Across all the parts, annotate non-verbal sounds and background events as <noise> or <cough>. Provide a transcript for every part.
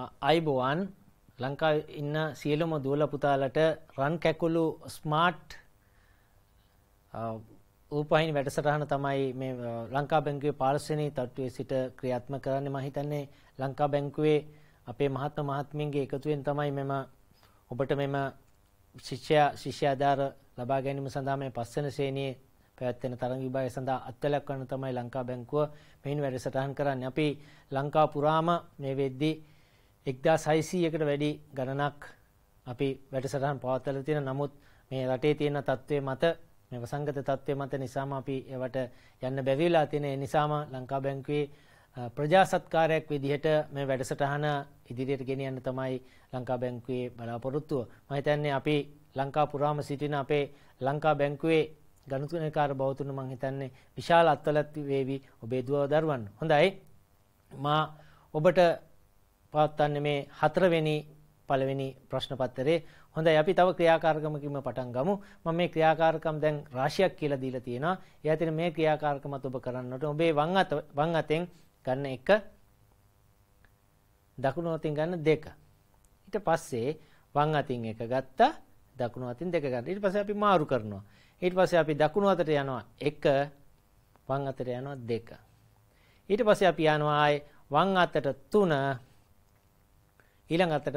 අයිබෝවන් ලංකා ඉන්න සියලුම දූල පුතාලට රන් කැකුළු ස්මාර්ට් ඌපහින් වැඩසටහන තමයි මේ ලංකා බැංකුවේ පාර්ශවනී තට්ටුවේ සිට ක්‍රියාත්මක කරන්නේ මම හිතන්නේ ලංකා බැංකුවේ අපේ මහත්ම මහත්මියන්ගේ එකතුවෙන් තමයි මෙම ඔබට මෙම ශිෂ්‍යයා ශිෂ්‍යාධාර ලබා ගැනීම සඳහා මේ පස්වන ශ්‍රේණියේ පැවැත්වෙන තරඟ විභාගය සඳහා අත්වැලක් වන්න තමයි ලංකා බැංකුව මෙහින් වැඩසටහන් කරන්නේ. අපි ලංකා පුරාම මේ වෙද්දී එක්දා සයිසීයකට වැඩි ගණනක් අපි වැඩසටහන් පවත්තල තියෙන නමුත් මේ රටේ තියෙන තත්ත්වය මත මේ වසංගත තත්ත්වය මත නිසාම අපි ඒවට යන්න බැවිලා තියෙන ඒ නිසාම ලංකා බැංකුවේ ප්‍රජාසත්කාරයක් විදිහට මේ වැඩසටහන ඉදිරියට ගෙනියන්න තමයි ලංකා බැංකුවේ බලාපොරොත්තුව. මම හිතන්නේ අපි ලංකා පුරාම සිටින අපේ ලංකා බැංකුවේ ගනුදෙනුකාර බවතුන මම හිතන්නේ විශාල අත්වලත් වේවි ඔබේ දුව දරුවන්. හොඳයි. මා ඔබට පවත්වන්නේ මේ හතරවෙනි පළවෙනි ප්‍රශ්න පත්‍රයේ. හොඳයි අපි තව ක්‍රියාකාරකමකින්ම පටන් ගමු. මම මේ ක්‍රියාකාරකම් දැන් රාශියක් කියලා දීලා තියෙනවා. ඒ අතරින් මේ ක්‍රියාකාරකමත් ඔබ කරන්නට ඔබේ වම් අත වම් අතෙන් ගන්න එක දකුණු අතින් ගන්න දෙක. ඊට පස්සේ වම් අතින් එක ගත්තා දකුණු අතින් දෙක ගන්න. ඊට පස්සේ අපි මාරු කරනවා. ඊට පස්සේ අපි දකුණු අතට යනවා 1 වම් අතට යනවා 2. ඊට පස්සේ අපි යනවා ආයේ වම් අතට 3 ඊළඟ අතට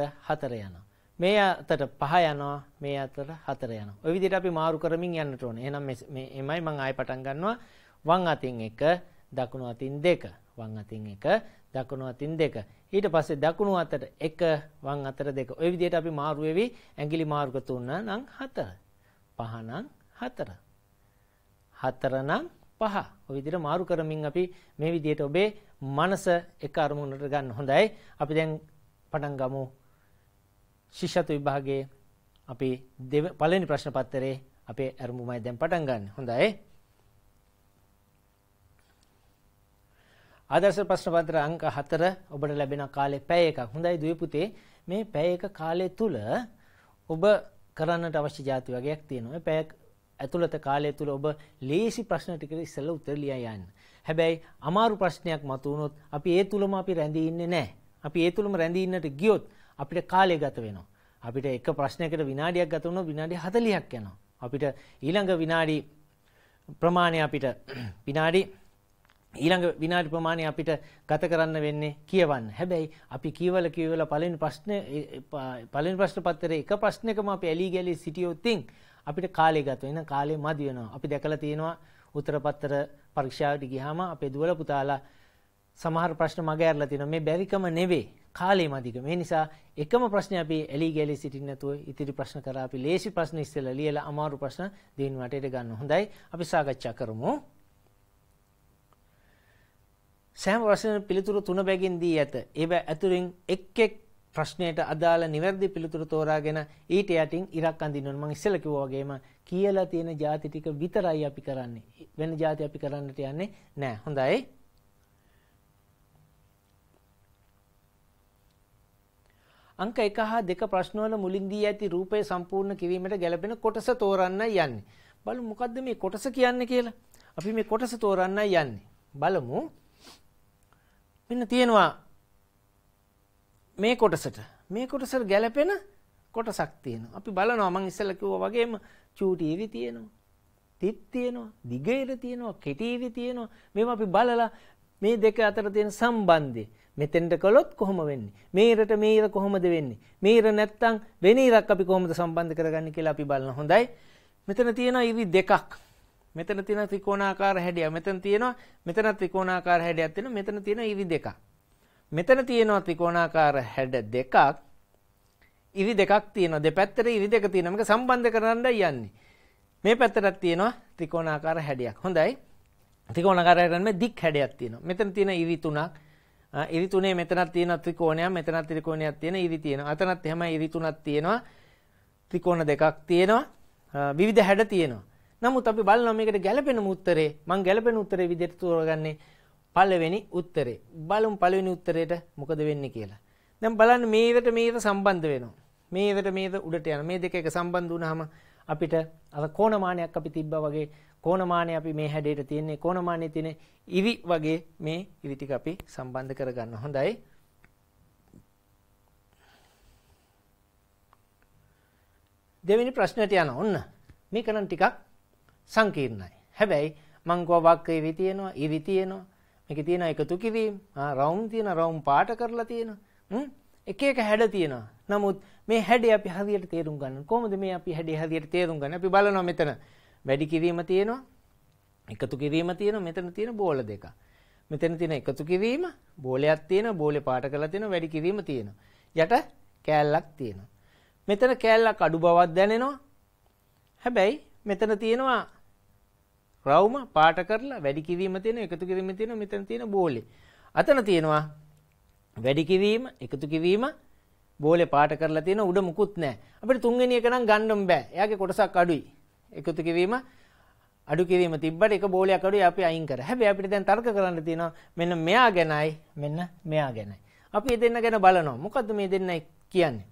4 යනවා. මේ අතට 5 යනවා, මේ අතට 4 යනවා. ওই විදිහට අපි මාරු කරමින් යන්නට ඕනේ. එහෙනම් මේ එමය මම ආයෙ පටන් ගන්නවා. වම් අතින් 1, දකුණු අතින් 2. වම් අතින් 1, දකුණු අතින් 2. ඊට පස්සේ දකුණු අතට 1, වම් අතට 2. ওই විදිහට අපි මාරු වෙවි. ඇඟිලි මාර්ග 3 නම් 4. 5 නම් 4. 4 නම් පහ ඔය විදිහට මාරු කරමින් අපි මේ විදිහට ඔබේ මනස එක අරමුණකට ගන්න හොඳයි අපි දැන් පටන් ගමු ශිෂ්‍යත්ව විභාගයේ අපි පළවෙනි ප්‍රශ්න පත්‍රයේ අපේ අරමුමයි දැන් පටන් ගන්න. හොඳයි. ආදර්ශ ප්‍රශ්න පත්‍ර අංක 4 ඔබට ලැබෙන කාලේ පැය එකක්. හොඳයි දුවේ පුතේ මේ පැය එක කාලය තුල ඔබ කරන්නට අවශ්‍ය જાති වගේක් තියෙනවා. පැය ඇතුළත කාලය තුල ඔබ ලේසි ප්‍රශ්න ටික ඉස්සෙල්ලා උත්තර ලියා යන්න. හැබැයි අමාරු ප්‍රශ්නයක් මතු වුණොත් අපි ඒ තුලම අපි රැඳී ඉන්නේ නැහැ. අපි ඒ තුළම රැඳීන්නට ගියොත් අපිට කාලය ගත වෙනවා. අපිට එක ප්‍රශ්නයකට විනාඩියක් ගත වුණොත් විනාඩි 40ක් යනවා. අපිට ඊළඟ විනාඩි ප්‍රමාණය අපිට <clears throat> විනාඩි ඊළඟ විනාඩි ප්‍රමාණය අපිට ගත කරන්න වෙන්නේ කියවන්න. හැබැයි අපි කියවල කියවල පළවෙනි ප්‍රශ්නේ පළවෙනි ප්‍රශ්න පත්‍රයේ එක ප්‍රශ්නයකම අපි ඇලී ගැලී සිටියොත් අපිට කාලය ගත වෙන කාලය මදි වෙනවා. අපි දැකලා තියෙනවා උත්තර පත්‍ර පරීක්ෂාවට ගියාම අපේ දුවල පුතාලා සමහර ප්‍රශ්න මග ඇරලා තිනවා මේ බැරිකම නෙවෙයි කාලේ මදික මේ නිසා එකම ප්‍රශ්නේ අපි එලි ගැලී සිටින්න නැතුව ඉතිරි ප්‍රශ්න කරා අපි ලේසි ප්‍රශ්න ඉස්සෙල්ලා ලියලා අමාරු ප්‍රශ්න දින වටේට ගන්න හොඳයි අපි සාකච්ඡා කරමු සෑම ප්‍රශ්න පිළිතුරු තුන බැගින් දී ඇත. ඒවා ඇතුරින් එක් එක් ප්‍රශ්නයට අදාළ නිවැරදි පිළිතුරු තෝරාගෙන ඊට යටින් ඉරක් අඳිනවන මම ඉස්සෙල්ලා කිව්වා වගේම කියලා තියෙන ಜಾති ටික විතරයි අපි කරන්නේ. වෙන ಜಾති අපි කරන්නට යන්නේ නෑ. හොඳයි. අංක 1 හා 2 ප්‍රශ්නවල මුලින් දී ඇති රූපය සම්පූර්ණ කිරීමට ගැළපෙන කොටස තෝරන්නයි යන්නේ. බලමු මොකද්ද මේ කොටස කියන්නේ කියලා. අපි මේ කොටස තෝරන්නයි යන්නේ. බලමු. මෙන්න තියෙනවා මේ කොටසට. මේ කොටසට ගැළපෙන කොටසක් තියෙනවා. අපි බලනවා මම ඉස්සෙල්ලා කිව්වා වගේම චූටීවි තියෙනවා. තිත් තියෙනවා, දිගේර තියෙනවා, කෙටීවි තියෙනවා. මේවා අපි බලලා මේ දෙක අතර තියෙන සම්බන්ධය මෙතෙන්ට කළොත් කොහොම වෙන්නේ මේරට මේර කොහොමද වෙන්නේ මේර නැත්තං වෙනීරක් අපි කොහොමද සම්බන්ධ කරගන්න කියලා අපි බලන්න හොඳයි මෙතන තියෙන ඉරි දෙකක් මෙතන තියෙන ත්‍රිකෝණාකාර හැඩය මෙතන තියෙනවා මෙතන ත්‍රිකෝණාකාර හැඩයක් තියෙනවා මෙතන තියෙන ඉරි දෙකක් මෙතන තියෙනවා ත්‍රිකෝණාකාර හැඩ දෙකක් ඉරි දෙකක් තියෙනවා දෙපැත්තට ඉරි දෙක තියෙනවා මේක සම්බන්ධ කරන්නයි යන්නේ මේ පැත්තටත් තියෙනවා ත්‍රිකෝණාකාර හැඩයක් හොඳයි ත්‍රිකෝණාකාර හැඩයක් මේ දික් හැඩයක් තියෙනවා මෙතන තියෙන ඉරි තුනක් ඉරි තුනේ මෙතනක් තියෙන ත්‍රිකෝණයක් මෙතනක් ත්‍රිකෝණයක් තියෙන ඉරි තියෙනවා. අතනත් එහෙම ඉරි තුනක් තියෙනවා. ත්‍රිකෝණ දෙකක් තියෙනවා. විවිධ හැඩ තියෙනවා. නමුත් අපි බලනවා මේකට ගැළපෙන උත්තරේ. මං ගැළපෙන උත්තරේ විදිහට තෝරගන්නේ පළවෙනි උත්තරේ. බලමු පළවෙනි උත්තරේට මොකද වෙන්නේ කියලා. දැන් බලන්න මේකට මේකට සම්බන්ධ වෙනවා. මේකට මේකට උඩට යන මේ දෙක එක සම්බන්ධ වුණාම අපිට අර කෝණමානයක් අපි තිබ්බා වගේ කෝණමානය අපි මේ හැඩයට තියෙන්නේ කෝණමානයේ තියෙන ඉවි වගේ මේ ඉවි ටික අපි සම්බන්ධ කරගන්න හොඳයි. දෙවෙනි ප්‍රශ්නයට යන ඔන්න මේක නම් ටිකක් සංකීර්ණයි. හැබැයි මං ගෝවා වක්ක ඉවි තියෙනවා, ඉවි තියෙනවා. මේකේ තියෙන එකතු කිරීම, රවුම් තියෙන රවුම් පාට කරලා තියෙනවා. එක එක හැඩ තියෙනවා. නමුත් මේ හැඩේ අපි හරියට තේරුම් ගන්න. කොහොමද මේ අපි හැඩේ හරියට තේරුම් ගන්න? අපි බලනවා මෙතන වැඩි කිරීම තියෙනවා. එකතු කිරීම තියෙනවා. මෙතන තියෙන බෝල දෙක. මෙතන තියෙන එකතු කිරීම, බෝලයක් තියෙනවා. බෝලේ පාට කරලා තියෙනවා. වැඩි කිරීම තියෙනවා. යට කෑල්ලක් තියෙනවා. මෙතන කෑල්ලක් අඩු බවක් දැනෙනවා. හැබැයි මෙතන තියෙනවා රවුම පාට කරලා වැඩි කිරීම තියෙන එකතු කිරීම තියෙන මෙතන තියෙන බෝලේ. අතන තියෙනවා වැඩි කිරීම එකතු කිරීම බෝලේ පාට කරලා තියෙන උඩ මුකුත් නැහැ. අපිට තුන්වෙනි එක නම් ගන්නම බෑ. එයාගේ කොටසක් අඩුයි. එකතු කිරීම අඩු කිරීම තිබ්බට එක බෝලයක් අඩුයි අපි අයින් කර. හැබැයි අපිට දැන් තර්ක කරන්න තියෙනවා මෙන්න මෙයා ගැනයි මෙන්න මෙයා ගැනයි. අපි මේ දෙන්න ගැන බලනවා. මොකද්ද මේ දෙන්නයි කියන්නේ?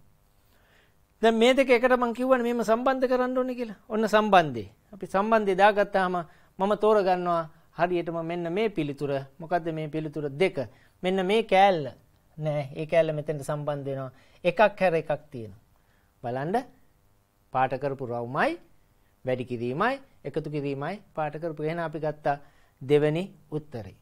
දැන් මේ දෙක එකට මං කිව්වනේ මෙහෙම සම්බන්ධ කරන්න ඕනේ කියලා. ඔන්න සම්බන්ධේ. අපි සම්බන්ධේ දාගත්තාම මම තෝරගන්නවා හරියටම මෙන්න මේ පිළිතුර මොකද්ද මේ පිළිතුර දෙක මෙන්න මේ කෑල්ල නෑ ඒ කෑල්ල මෙතෙන්ට සම්බන්ධ වෙනවා එකක් හැර එකක් තියෙනවා. බලන්ඩ පාටකරපු රවමයි වැඩි කිරීමයි එකතු කිරීමයි පාටකරපු හෙන අපි ගත්තා දෙවැනි උත්තරේ.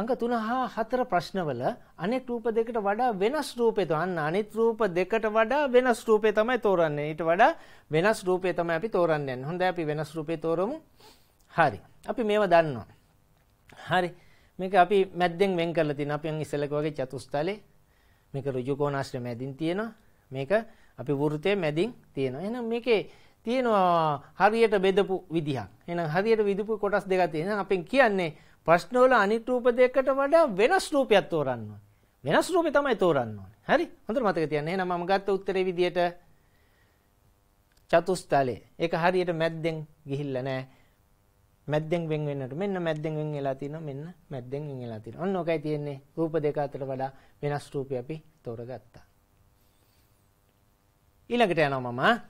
අංක තුන හා හතර ප්‍රශ්නවල අනෙක් රූප දෙකට වඩා වෙනස් රූපය තොන්න අනිත් රූප දෙකට වඩා වෙනස් රූපය තමයි තෝරන්නේ ඊට වඩා වෙනස් රූපය තමයි අපි තෝරන්නේ හොඳ අපි වෙනස් රූපය තෝරමු හරි අපි මේව දන්නවා හරි මේක අපි මැද්දෙන් වෙන් කරලා තියෙනවා. අපි අන් ඉස්සෙල්ලක වගේ චතුස්තලේ මේක ඍජු කෝණාශ්‍රය මැදින් තියෙනවා. මේක අපි වෘතයේ මැදින් තියෙනවා. එහෙනම් මේකේ තියෙනවා හරියට බෙදපු විදිහක්. එහෙනම් හරියට විදපු කොටස් දෙකක් තියෙනවා. එහෙනම් අපෙන් කියන්නේ ප්‍රශ්නවල අනිත් රූප දෙකට වඩා වෙනස් රූපයක් තෝරන්න ඕනේ. වෙනස් රූපේ තමයි තෝරන්න ඕනේ. හරි? හොඳට මතක තියන්න. එහෙනම් මම ගත්ත උත්තරේ විදියට චතුස්තලයේ. ඒක හරියට මැද්දෙන් ගිහිල්ලා නැහැ. මැද්දෙන් වෙන් වෙන්නට මෙන්න මැද්දෙන් වෙන් වෙලා තිනවා මෙන්න මැද්දෙන් වෙන් වෙලා තිනවා. ඔන්න ඔකයි තියෙන්නේ රූප දෙක අතර වඩා වෙනස් රූපي අපි තෝරගත්තා. ඊළඟට යනවා මම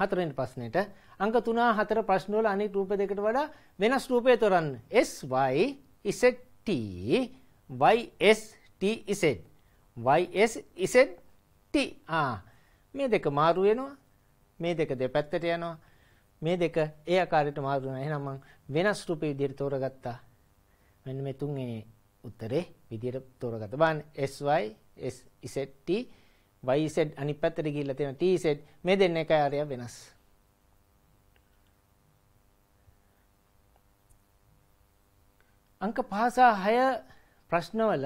හතරවෙනි ප්‍රශ්නෙට අංක 3 4 ප්‍රශ්න වල අනිත් රූප දෙකට වඩා වෙනස් රූපය තෝරන්න. S Y Z T Y S T Z Y S Z T ආ මේ දෙක මාරු වෙනවා. මේ දෙක දෙපැත්තට යනවා. මේ දෙක ඒ ආකාරයට මාරු වෙනවා. එහෙනම් මම වෙනස් රූපේ විදිහට තෝරගත්තා. මෙන්න මේ තුන්වෙනි උත්තරේ විදිහට තෝරගත්තා. බලන්න SY S Z T Y Z අනිත් පැත්තට ගිහිල්ලා තියෙන T Z මේ දෙන්න එකයි ආරය වෙනස්. අංක 5 සහ 6 ප්‍රශ්නවල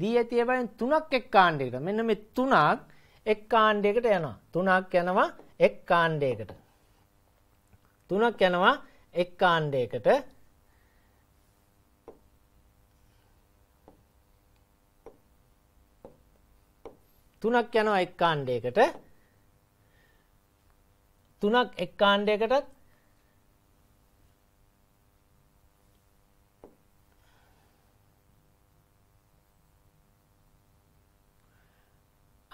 දී ඇති ඒවායින් තුනක් එක් කාණ්ඩයකට. මෙන්න මේ තුනක් එක් කාණ්ඩයකට යනවා. තුනක් යනවා එක් කාණ්ඩයකට. තුනක් යනවා එක් කාණ්ඩයකට තුනක් යනවා එක් කාණ්ඩයකට තුනක් එක් කාණ්ඩයකටත්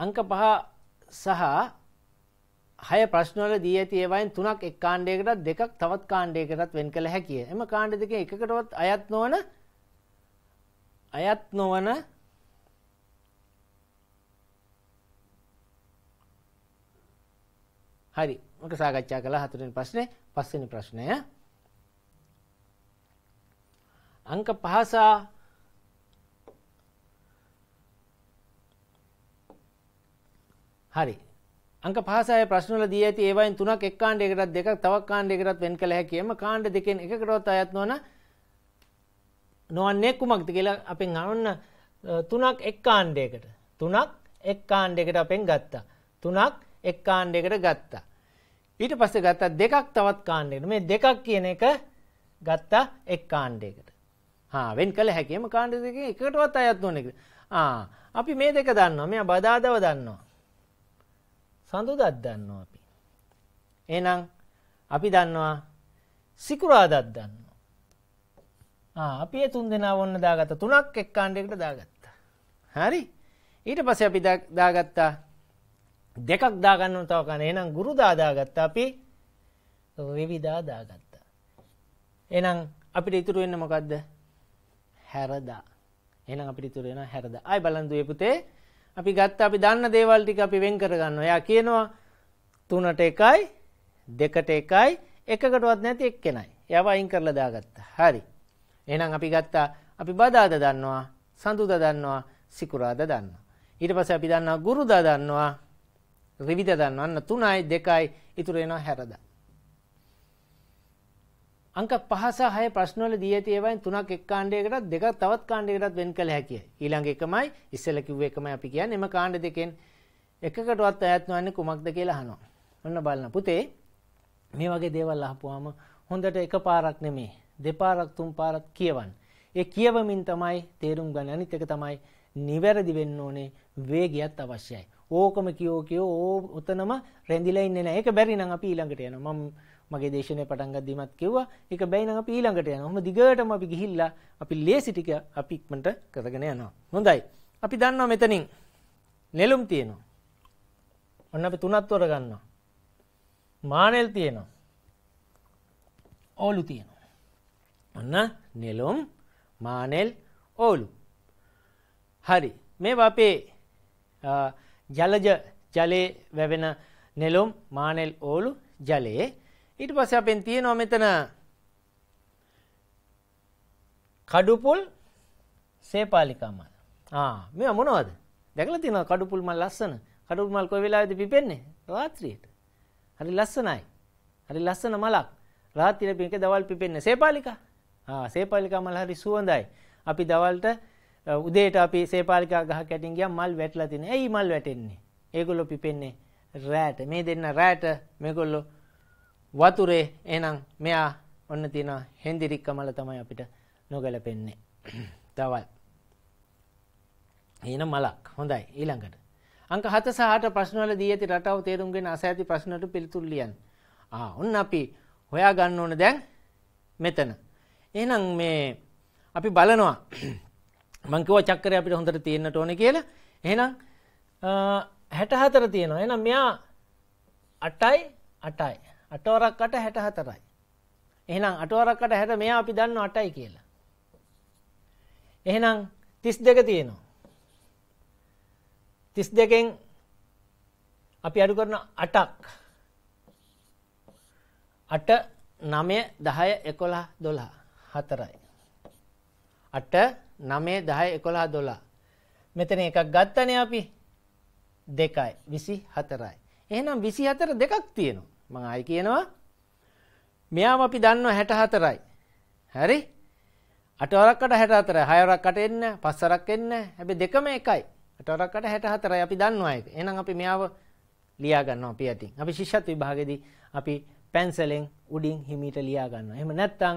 අංක පහ සහ හය ප්‍රශ්නවල දී ඇති ඒවයින් තුනක් එක් කාණ්ඩයකටත් දෙකක් තවත් කාණ්ඩයකටත් වෙන් කළ හැකිය. එම කාණ්ඩ දෙකේ එකකටවත් අයත් නොවන අයත් නොවන හරි. මක සාකච්ඡා කළා හතරවෙනි ප්‍රශ්නේ. පස්වෙනි ප්‍රශ්නය. අංක 5 සහ හරි. අංක පහසය ප්‍රශ්නවල දී ඇති ඒවයින් තුනක් එක් කාණ්ඩයකටත් දෙකක් තවක් කාණ්ඩයකටත් වෙන් කළ හැකියම කාණ්ඩ දෙකෙන් එකකටවත් අයත් නොවන නොවන්නේ කුමක්ද කියලා අපෙන් අහන්න තුනක් එක් කාණ්ඩයකට තුනක් එක් කාණ්ඩයකට අපෙන් ගත්තා තුනක් එක් කාණ්ඩයකට ගත්තා ඊට පස්සේ ගත්තා දෙකක් තවත් කාණ්ඩයකට මේ දෙකක් කියන එක ගත්තා එක් කාණ්ඩයකට හා වෙන් කළ හැකියම කාණ්ඩ දෙකෙන් එකකටවත් අයත් නොවන එක අපි මේ දෙක දන්නවා මෙයා බදාදව දන්නවා සඳුදත් දන්නවා අපි. එනම් අපි දන්නවා සිකුරාදත් දන්නවා. අපි තුන් දෙෙන ඔන්න දාගත තුනක් එක් කාණ්ඩෙකට දාගත්තා. හරි ඊට පස අපි දාගත්තා දෙකක් දාගන්න තවකන එනම් ගුරු දාදාගත්ත අපි විවිධා දාගත්තා. එනම් අපිට ඉතුරු වෙන්න මොකක්ද හැරදා එනම් අපිට තුරෙන හැරද අයි බලන්දුවපුතේ අපි ගත්ත අපි දන්න දේවල් ටික අපි වෙන් කරගන්න ඔයා කියනවා තුනට එකයි දෙකට එකයි එකකටවත් නැති එක් කෙනයි යව අයින් කරලා දාගත්තා හරි එහෙනම් අපි ගත්තා අපි බදාද දන්නවා සඳුද දන්නවා සිකුරාද දන්නවා ඊට පස්සේ අපි දන්නවා ගුරුදා දන්නවා රිවිද දන්නවා අන්න 3යි 2යි ඉතුරු වෙනවා 60 අංක පහස හය ප්‍රශ්නවල දී ඇති ඒවායින් තුනක් එක් කාණ්ඩයකටත් දෙකක් තවත් කාණ්ඩයකටත් වෙන් කළ හැකිය. ඊළඟ එකමයි ඉස්සෙල්ලා කිව්ව එකමයි අපි කියන්නේ එම කාණ්ඩ දෙකෙන් එකකටවත් ඈත් නොවන්නේ කුමක්ද කියලා අහනවා. ඔන්න බලන්න පුතේ මේ වගේ දේවල් අහපුවාම හොඳට එකපාරක් නෙමේ දෙපාරක් තුන් පාරක් කියවන්න. ඒ කියවමින් තමයි තේරුම් ගන්න අනිත් එක තමයි නිවැරදි වෙන්න ඕනේ වේගයත් අවශ්‍යයි. ඕකම කියෝ කියෝ ඕ උතනම රැඳිලා ඉන්නේ නැහැ. ඒක බැරි නම් අපි ඊළඟට යනවා. මම මගේ දේශනය පටන් ගද්දීමත් කිව්වා. ඒක බැයි නම් අපි ඊළඟට යනවා. ඔහොම දිගටම අපි ගිහිල්ලා අපි ලේසි ටික අපි ඉක්මනට කරගෙන යනවා. හොඳයි. අපි දන්නවා මෙතනින් නෙළුම් තියෙනවා. ඔන්න අපි තුනත් වර ගන්නවා. මානෙල් තියෙනවා. ඕලු තියෙනවා. ඔන්න නෙළුම්, මානෙල්, ඕලු. හරි. මේවා අපේ ජලජ ජලයේ වැවෙන නෙළුම්, මානෙල්, ඕලු ජලයේ ඊට පස්සේ අපෙන් තියෙනවා මෙතන කඩුපුල් සේපාලිකා මල්. ආ මේ මොනවද? දැකලා තියෙනවා කඩුපුල් මල් ලස්සන. කඩුපුල් මල් කොයි වෙලාවෙද පිපෙන්නේ? රාත්‍රියට. හරි ලස්සනයි. හරි ලස්සන මලක්. රාත්‍රියේ මේක දවල් පිපෙන්නේ සේපාලිකා. ආ සේපාලිකා මල් හරි සුවඳයි. අපි දවල්ට උදේට අපි සේපාලිකා ගහ කැටින් ගියා මල් වැටලා තිනේ. ඇයි මල් වැටෙන්නේ? ඒගොල්ලෝ පිපෙන්නේ රැට. මේ දෙන්න රැට මේගොල්ලෝ වතුරේ එහෙනම් මෙයා ඔන්න තියෙනවා හෙන්දිරික්කමල තමයි අපිට නොගැලපෙන්නේ. තවත්. එහෙනම් මලක්. හොඳයි. ඊළඟට. අංක 7 සහ 8 ප්‍රශ්නවල දී ඇති රටාව තේරුම්ගෙන අස ඇති ප්‍රශ්නට පිළිතුරු ලියන්න. ආ ඔන්න අපි හොයා ගන්න ඕන දැන් මෙතන. එහෙනම් මේ අපි බලනවා <clears throat> මං කිව්වා චක්‍රය අපිට හොඳට තියෙන්නට ඕනේ කියලා. එහෙනම් 64 තියෙනවා. එහෙනම් මෙයා 8යි 8යි අටවරක්කට හැට හතරයි. එහෙනම් අටවරක්කට හැට මෙයා අපි දන්න අටයි කියලා. එහෙනම් තිස් දෙක තියෙනවා. තිස් දෙකෙන් අපි අඩු කරන අටක් අට නමය දහය එකොලා දොලා හතරයි. අට නමේ දහය එකොලා දොලා මෙතන එකක් ගත්තන අපි දෙකයි විසි හතරයි. එහෙනම් විසි හතර දෙකක් තියෙනවා. මම ආයි කියනවා මෙයාම අපි දන්නවා 64යි. හරි? අටවරක්කට 64යි. හයවරක්කට එන්න, පස්වරක් එන්න. හැබැයි දෙකම එකයි. අටවරක්කට 64යි අපි දන්නවා ඒක. එහෙනම් අපි මෙයාව ලියා ගන්නවා අපි අතින්. අපි ශිෂ්‍යත් විභාගයේදී අපි පැන්සලෙන් උඩින් හිමීට ලියා ගන්නවා. එහෙම නැත්නම්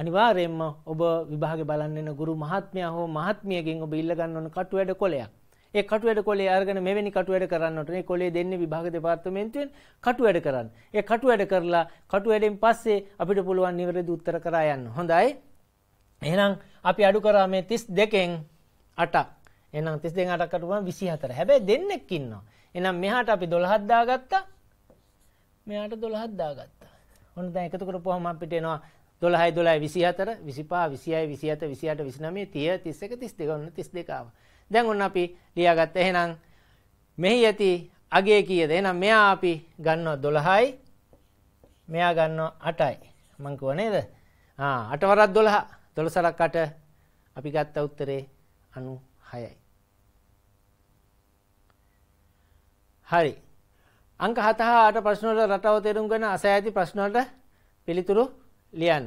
අනිවාර්යයෙන්ම ඔබ විභාගේ බලන්න එන ගුරු මහත්මයා හෝ මහත්මියගෙන් ඔබ ඉල්ල ගන්න ඕන කටු වැඩ කොලයක්. ඒ කටුවැඩ කොලේ අරගෙන මෙවැනි කටුවැඩ කරන්නට මේ කොලේ දෙන්නේ විභාග දෙපාර්තමේන්තුවෙන් කටුවැඩ කරන්න. ඒ කටුවැඩ කරලා කටුවැඩෙන් පස්සේ අපිට පුළුවන් නිවැරදි උත්තර කරා යන්න. හොඳයි. එහෙනම් අපි අඩු කරා මේ 32න් 8ක්. එහෙනම් 32න් 8ක් කටුවම 24. හැබැයි දෙන්නෙක් ඉන්නවා. එහෙනම් මෙහාට අපි 12ක් දාගත්තා. මෙයාට 12ක් දාගත්තා. ඔන්න දැන් එකතු කරපුවාම අපිට එනවා 12යි 12යි 24 25 26 27 28 29 30 31 32 ඔන්න 32 ආවා. දැන් ඔන්න අපි ලියාගත්ත එහෙනම් මෙහි ඇති අගේ කීයද එහෙනම් මෙයා අපි ගන්නවා 12යි මෙයා ගන්නවා 8යි මං කිව්වා නේද ආ 8 වරක් 12 12 සරක් 8 අපි ගත්ත උත්තරේ 96යි හරි අංක 7 හා 8 ප්‍රශ්න වල රටාව තේරුම් ගන්න අසෑති ප්‍රශ්න වලට පිළිතුරු ලියන්න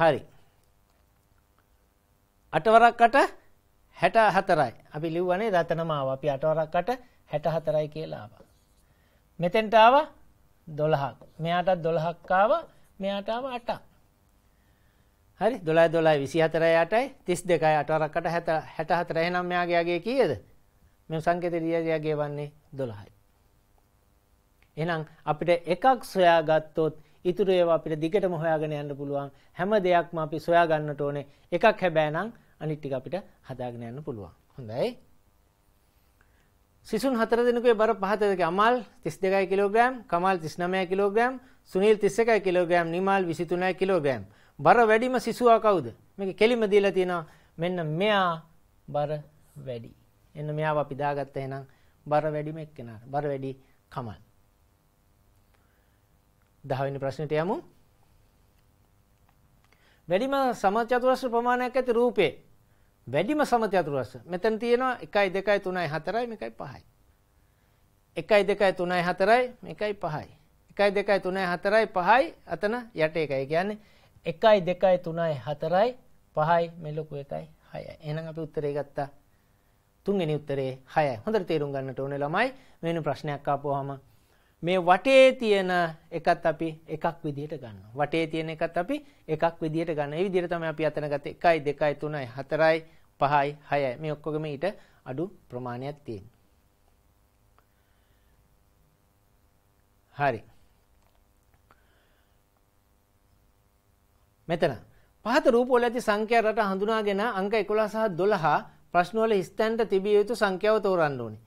හරි අටවරක්කට හැට හතරයි අපි ලිව්වනේ දතනමාව අපි අටවරක්කට හැට හතරයි කියලාව. මෙතෙන්ටාව දොළහක් මෙයාටත් දොළහක්කාව මෙයාටාව අටක්. හරි දොලා දොලා විසි හතරයි අටයි තිස් දෙකයි අටවරක්කට හැත හැට හතරය නම් මෙයාගේගේ කියද මෙ සංකෙත දියජයගේ වන්නේ දොළහයි. එනම් අපිට එකක් සොයාගත්තොත් ඉතුරේවා අපිට දිගටම හොයාගෙන යන්න පුළුවන් හැම දෙයක්ම අපි සොයාගන්නට ඕනේ එකක් හැබෑනම් අනිත් ටික අපිට හදාගෙන යන්න පුළුවන්. හොඳයි. සිසුන් හතර දෙනෙකුගේ බර පහත දෙක Amal 32 kilogram, Kamal 39 kilogram, Sunil 31 kilogram, Nimal 23 kilogram. බර වැඩිම සිසුවා කවුද? මේක කෙලිම දීලා තියෙනවා. මෙන්න මෙයා බර වැඩි. එන්න මෙයාව අපි දාගත්තා එහෙනම් බර වැඩිම එක්කෙනා. බර වැඩි කමල්. 10 වෙනි ප්‍රශ්නෙට යමු. වැඩිම සමචතුරස්‍ර ප්‍රමාණයක් ඇති රූපේ වැඩිම සමතියතුරස්ස මෙතැන් තියෙනවා එකයි දෙකයි තුනයි හතරයි මේකයි පහයි. එකයි දෙකයි තුනයි හතරයි මේකයි පහයි. එකයි දෙකයි තුනයි හතරයි පහයි අතන යට එකයි කියන්නේ එකයි දෙකයි තුනයි හතරයි පහයි මෙලොකු එකයි හය එනම් අපි උත්තරේ ගත්තා තුන්ගනි උත්තරේ හය හොඳට තේරුම් ගන්නට ඕන ළමයි මෙනි ප්‍රශ්නයක් ආපුහම මේ වටේ තියෙන එකත් අපි එකක් විදිහට ගන්න වටේ තියෙන එකත් අපි එකක් විදිහට ගන්න ඒ විදිහට තමයි අපි අතන ගත්තේ 1 2 3 4 පහයි හයයි මේ ඔක්කොගම ඊට අඩු ප්‍රමාණයක් තියෙන. හරි. මෙතන පහත රූපවල ඇති සංඛ්‍යා රට හඳුනාගෙන අංක 11 සහ 12 ප්‍රශ්නවල ස්ථාන්ට තිබිය යුතු සංඛ්‍යාව තෝරන්න ඕනේ.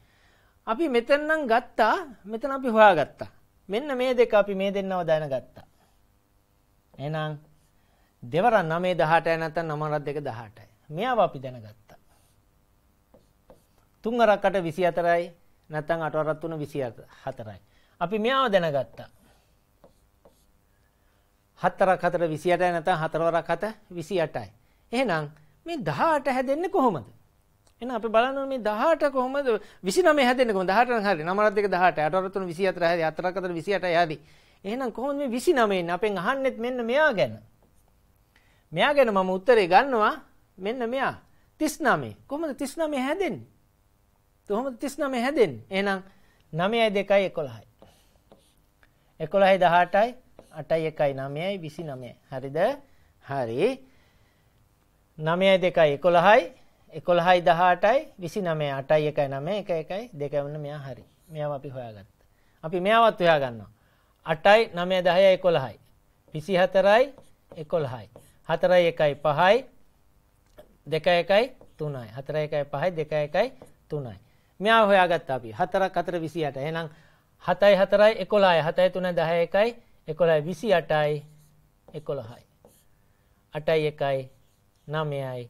අපි මෙතන නම් ගත්තා මෙතන අපි හොයාගත්තා. මෙන්න මේ දෙක අපි මේ දෙන්නව දැනගත්තා. එහෙනම් දෙවරන් 9 18 නැත්නම් 9 2 18යි. මෙයාව අපි දැනගත්තා. තුන් අරක්කට විසි අතරයි නැතන් අටවරත් වන විසි හතරයි. අපි මෙයාව දැනගත්තා. හත්තරක් හතර විසියටයි නැත හතරවරක් හත විසි අටයි. එහෙනම් මේ දහට හැදෙන්නේ කොහොමද. එන අප බලන මේ දහට කොහොමද විසිනම හැදෙනක දහට හරි නමරත් එක දහට අටරතුන විසි අතර හරි අතරකතර විසිට යද. එහෙනම් කොහොම මේ විසි නමයෙන් අපෙන් අහන්නෙත් මෙන්න මෙයා ගැන. මෙයා ගැන මම උත්තරේ ගන්නවා මෙන්න මෙයා 39 කොහොමද 39 හැදෙන්නේ? කොහොමද 39 හැදෙන්නේ? එහෙනම් 9යි 2යි 11යි. 11යි 18යි 8යි 1යි 9යි 29යි. හරිද? හරි. 9යි 2යි 11යි 11යි 18යි 29යි 8යි 1යි 9යි 1 1යි 2 වෙන මෙයා හරි. මෙයාව අපි හොයාගත්තා. අපි මෙයාවත් හොයාගන්නවා. 8යි 9යි 10යි 11යි 24යි 11යි 4යි 1යි 5යි දෙක එකයි තුනයි හතර එකයි පහයි දෙක එකයි තුනයි මෙයා හොයාගත් අපි හතරක් අතර විසි අට එනම් හතයි හතරයි එකොලායි හතයි තුන දහ එකයි එකොලයි විසි අටයි එකොළොහයි අටයි එකයි නමයයි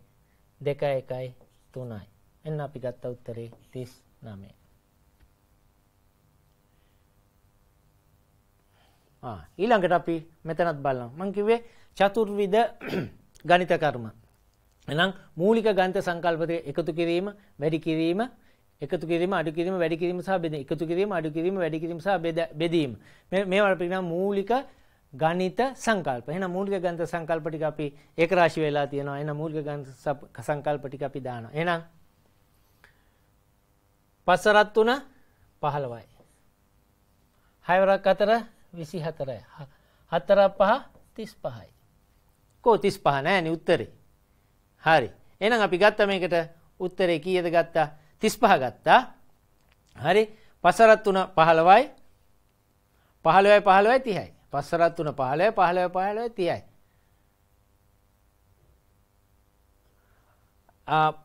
දෙක එකයි තුනයි එන්න අපි ගත්ත උත්තරේ තිස් නමේ ඊළඟට අපි මෙතනත් බලන්න මංකිවේ චතුර්විද <clears throat> ගනිත කර්ම එනම් මූලික ගන්ත සංකල්පය එකතු කිරීම වැඩි කිරීම එකතු කිරීම අඩු කිරීම වැඩි කිරීම සහ බෙදීම එකතු කිරීම අඩු කිරීම වැඩි කිරීම සහ බෙදීම මේ මේවට පිටිනම් මූලික ගණිත සංකල්ප. එහෙනම් මූලික ගණිත සංකල්ප ටික අපි ඒක රාශි වෙලා තියෙනවා. එහෙනම් මූලික ගණිත සංකල්ප ටික අපි දානවා. එහෙනම් පස්සරත් තුන 15යි. 6 වරක් අතර 24යි. 4 5 35යි. කො 35 නෑනේ උත්තරේ. හරි එනම් අපි ගත්ත මේකට උත්තරේ කියද ගත්තා තිස්පහ ගත්තා හරි පසරත් වන පහළවයි පහළවයි පහළවයි තියයි පස්සරත් වන පහළය පහළව පහළව තියයි.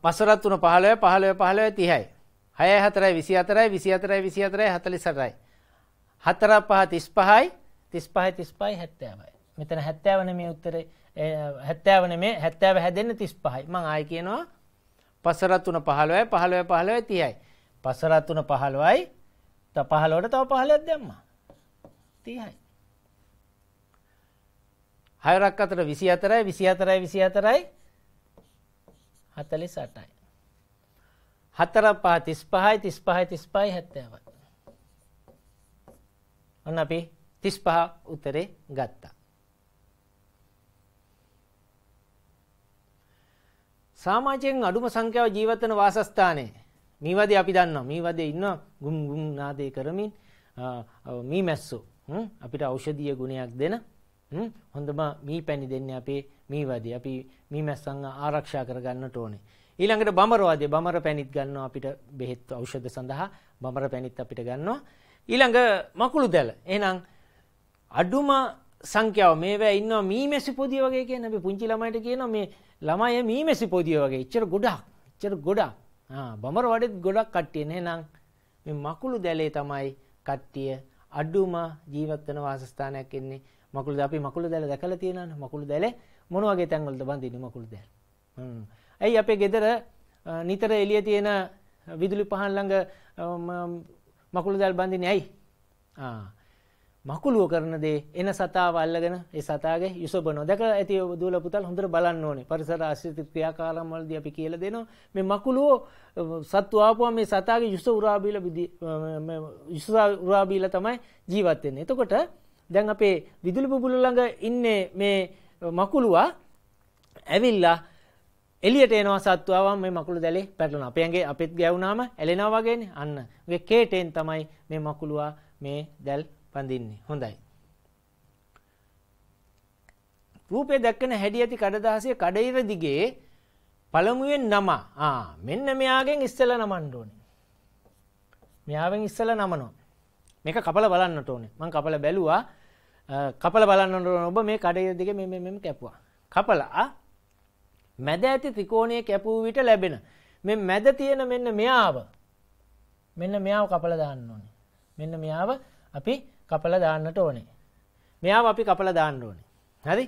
පසරත් වන පහළව පහළව පහළව තියයි. හය හතරයි විසි අතරයි විසි අතරයි විසි අතරයි හතලි සටයි. හතර පහ තිස් පහයි තිස් පහයි තිස් පයි හැත්තෑමයි මෙතන හැත්තෑවන මේ උත්තරේ හැත්තෑවන මේ හැත්තෑව හැදෙන්න්න තිස් පහයි මං ආය කියනවා පසරත්තුන පහළුවයි පහළුව පහළුව තියයි. පසරත්තුන පහළුවයි ත පහලෝට තව පහලත් දෙම්ම තියයි. හයරක් අතර විසි අතරයි විසි අතරයි විසි අතරයි හතලි සටයි. හතර පා තිස් පහයි තිස් පහයි තිස් පයි හැත්තෑව. ඔන්න අපි තිස් පහ උතරේ ගත්තා. සමාජයෙන් අඩුම සංඛ්‍යාව ජීවත් වෙන වාසස්ථානය. මේ වදේ අපි දන්නවා. මේ වදේ ඉන්න ගුම් ගුම් නාදේ කරමින් මේ මැස්සෝ අපිට ඖෂධීය ගුණයක් දෙන හොඳම මේ පැණි දෙන්නේ අපේ මේ වදේ. අපි මේ මැස්සන් ආරක්ෂා කරගන්නට ඕනේ. ඊළඟට බමරවාදේ බමර පැණිත් ගන්නවා අපිට බෙහෙත් ඖෂධ සඳහා බමර පැණිත් අපිට ගන්නවා. ඊළඟ මකුළු දැල. එහෙනම් අඩුම සංඛ්‍යාව මේවැ ඉන්නවා මී මැසි පොදිය වගේ කියන අපි පුංචි ළමයිට කියනවා මේ ළමයි මීමැසි පොදිය වගේ ඉච්චර ගොඩක් ඉච්චර ගොඩක් බමර වඩෙත් ගොඩක් කට්ටිය නේනම් මේ මකුළු දැලේ තමයි කට්ටිය අඩුම ජීවත් වෙන වාසස්ථානයක් ඉන්නේ මකුළු අපි මකුළු දැල දැකලා තියෙනවනේ මකුළු දැලේ මොන වගේ තැන්වලද බඳින්නේ මකුළු දැල හ්ම් ඇයි අපේ ගෙදර නිතර එළිය තියෙන විදුලි පහන් ළඟ මකුළු දැල් බඳින්නේ ඇයි ආ මකුලුව කරන දේ එන සතාව අල්ලගෙන ඒ සතාගේ යුසබ නොදැකලා ඇති දුවල පුතල් හොඳට බලන්න ඕනේ. පරිසර ආශ්‍රිත ක්‍රියාකාරකම්වලදී අපි කියලා දෙනවා මේ මකුලුව සත්තු ආපුවම මේ සතාගේ යුස උරා බීලා යුස උරා බීලා තමයි ජීවත් වෙන්නේ. එතකොට දැන් අපේ විදුලි බුබුලු ළඟ ඉන්නේ මේ මකුලුවා ඇවිල්ලා එලියට එනවා සත්තුවාම මේ මකුළු දැලේ පැටලෙනවා. අපි ඇඟේ අපිත් ගැවුනාම ඇලෙනවා වගේනේ. අන්න. ඒකේ කේටෙන් තමයි මේ මකුලුවා මේ දැල් පඳින්නේ. හොඳයි. රූපේ දැක්කන හැඩි ඇති කඩදාසිය කඩිර දිගේ පළමුුවෙන් නම මෙන්න මෙයාගෙන් ඉස්සල නමන්ඩ ඕනේ. මෙයාාවෙන් ඉස්සල නමනෝ මේක කපල බලන්නට ඕනේ මං කපල බැලුවා කපල බලන්නට ඔබ මේ කඩය දිග මෙම කැපවා. කපලා මැද ඇති ත්‍රිකෝණය කැපූ විට ලැබෙන මෙ මැද තියෙන මෙන්න මෙයාාව මෙන්න මෙයාාව කපල දාන්න ඕනේ මෙන්න මෙයාාව අපි කපල දාන්නට ඕනේ. මෙයාම අපි කපල දාන්න ඕනේ. හරි?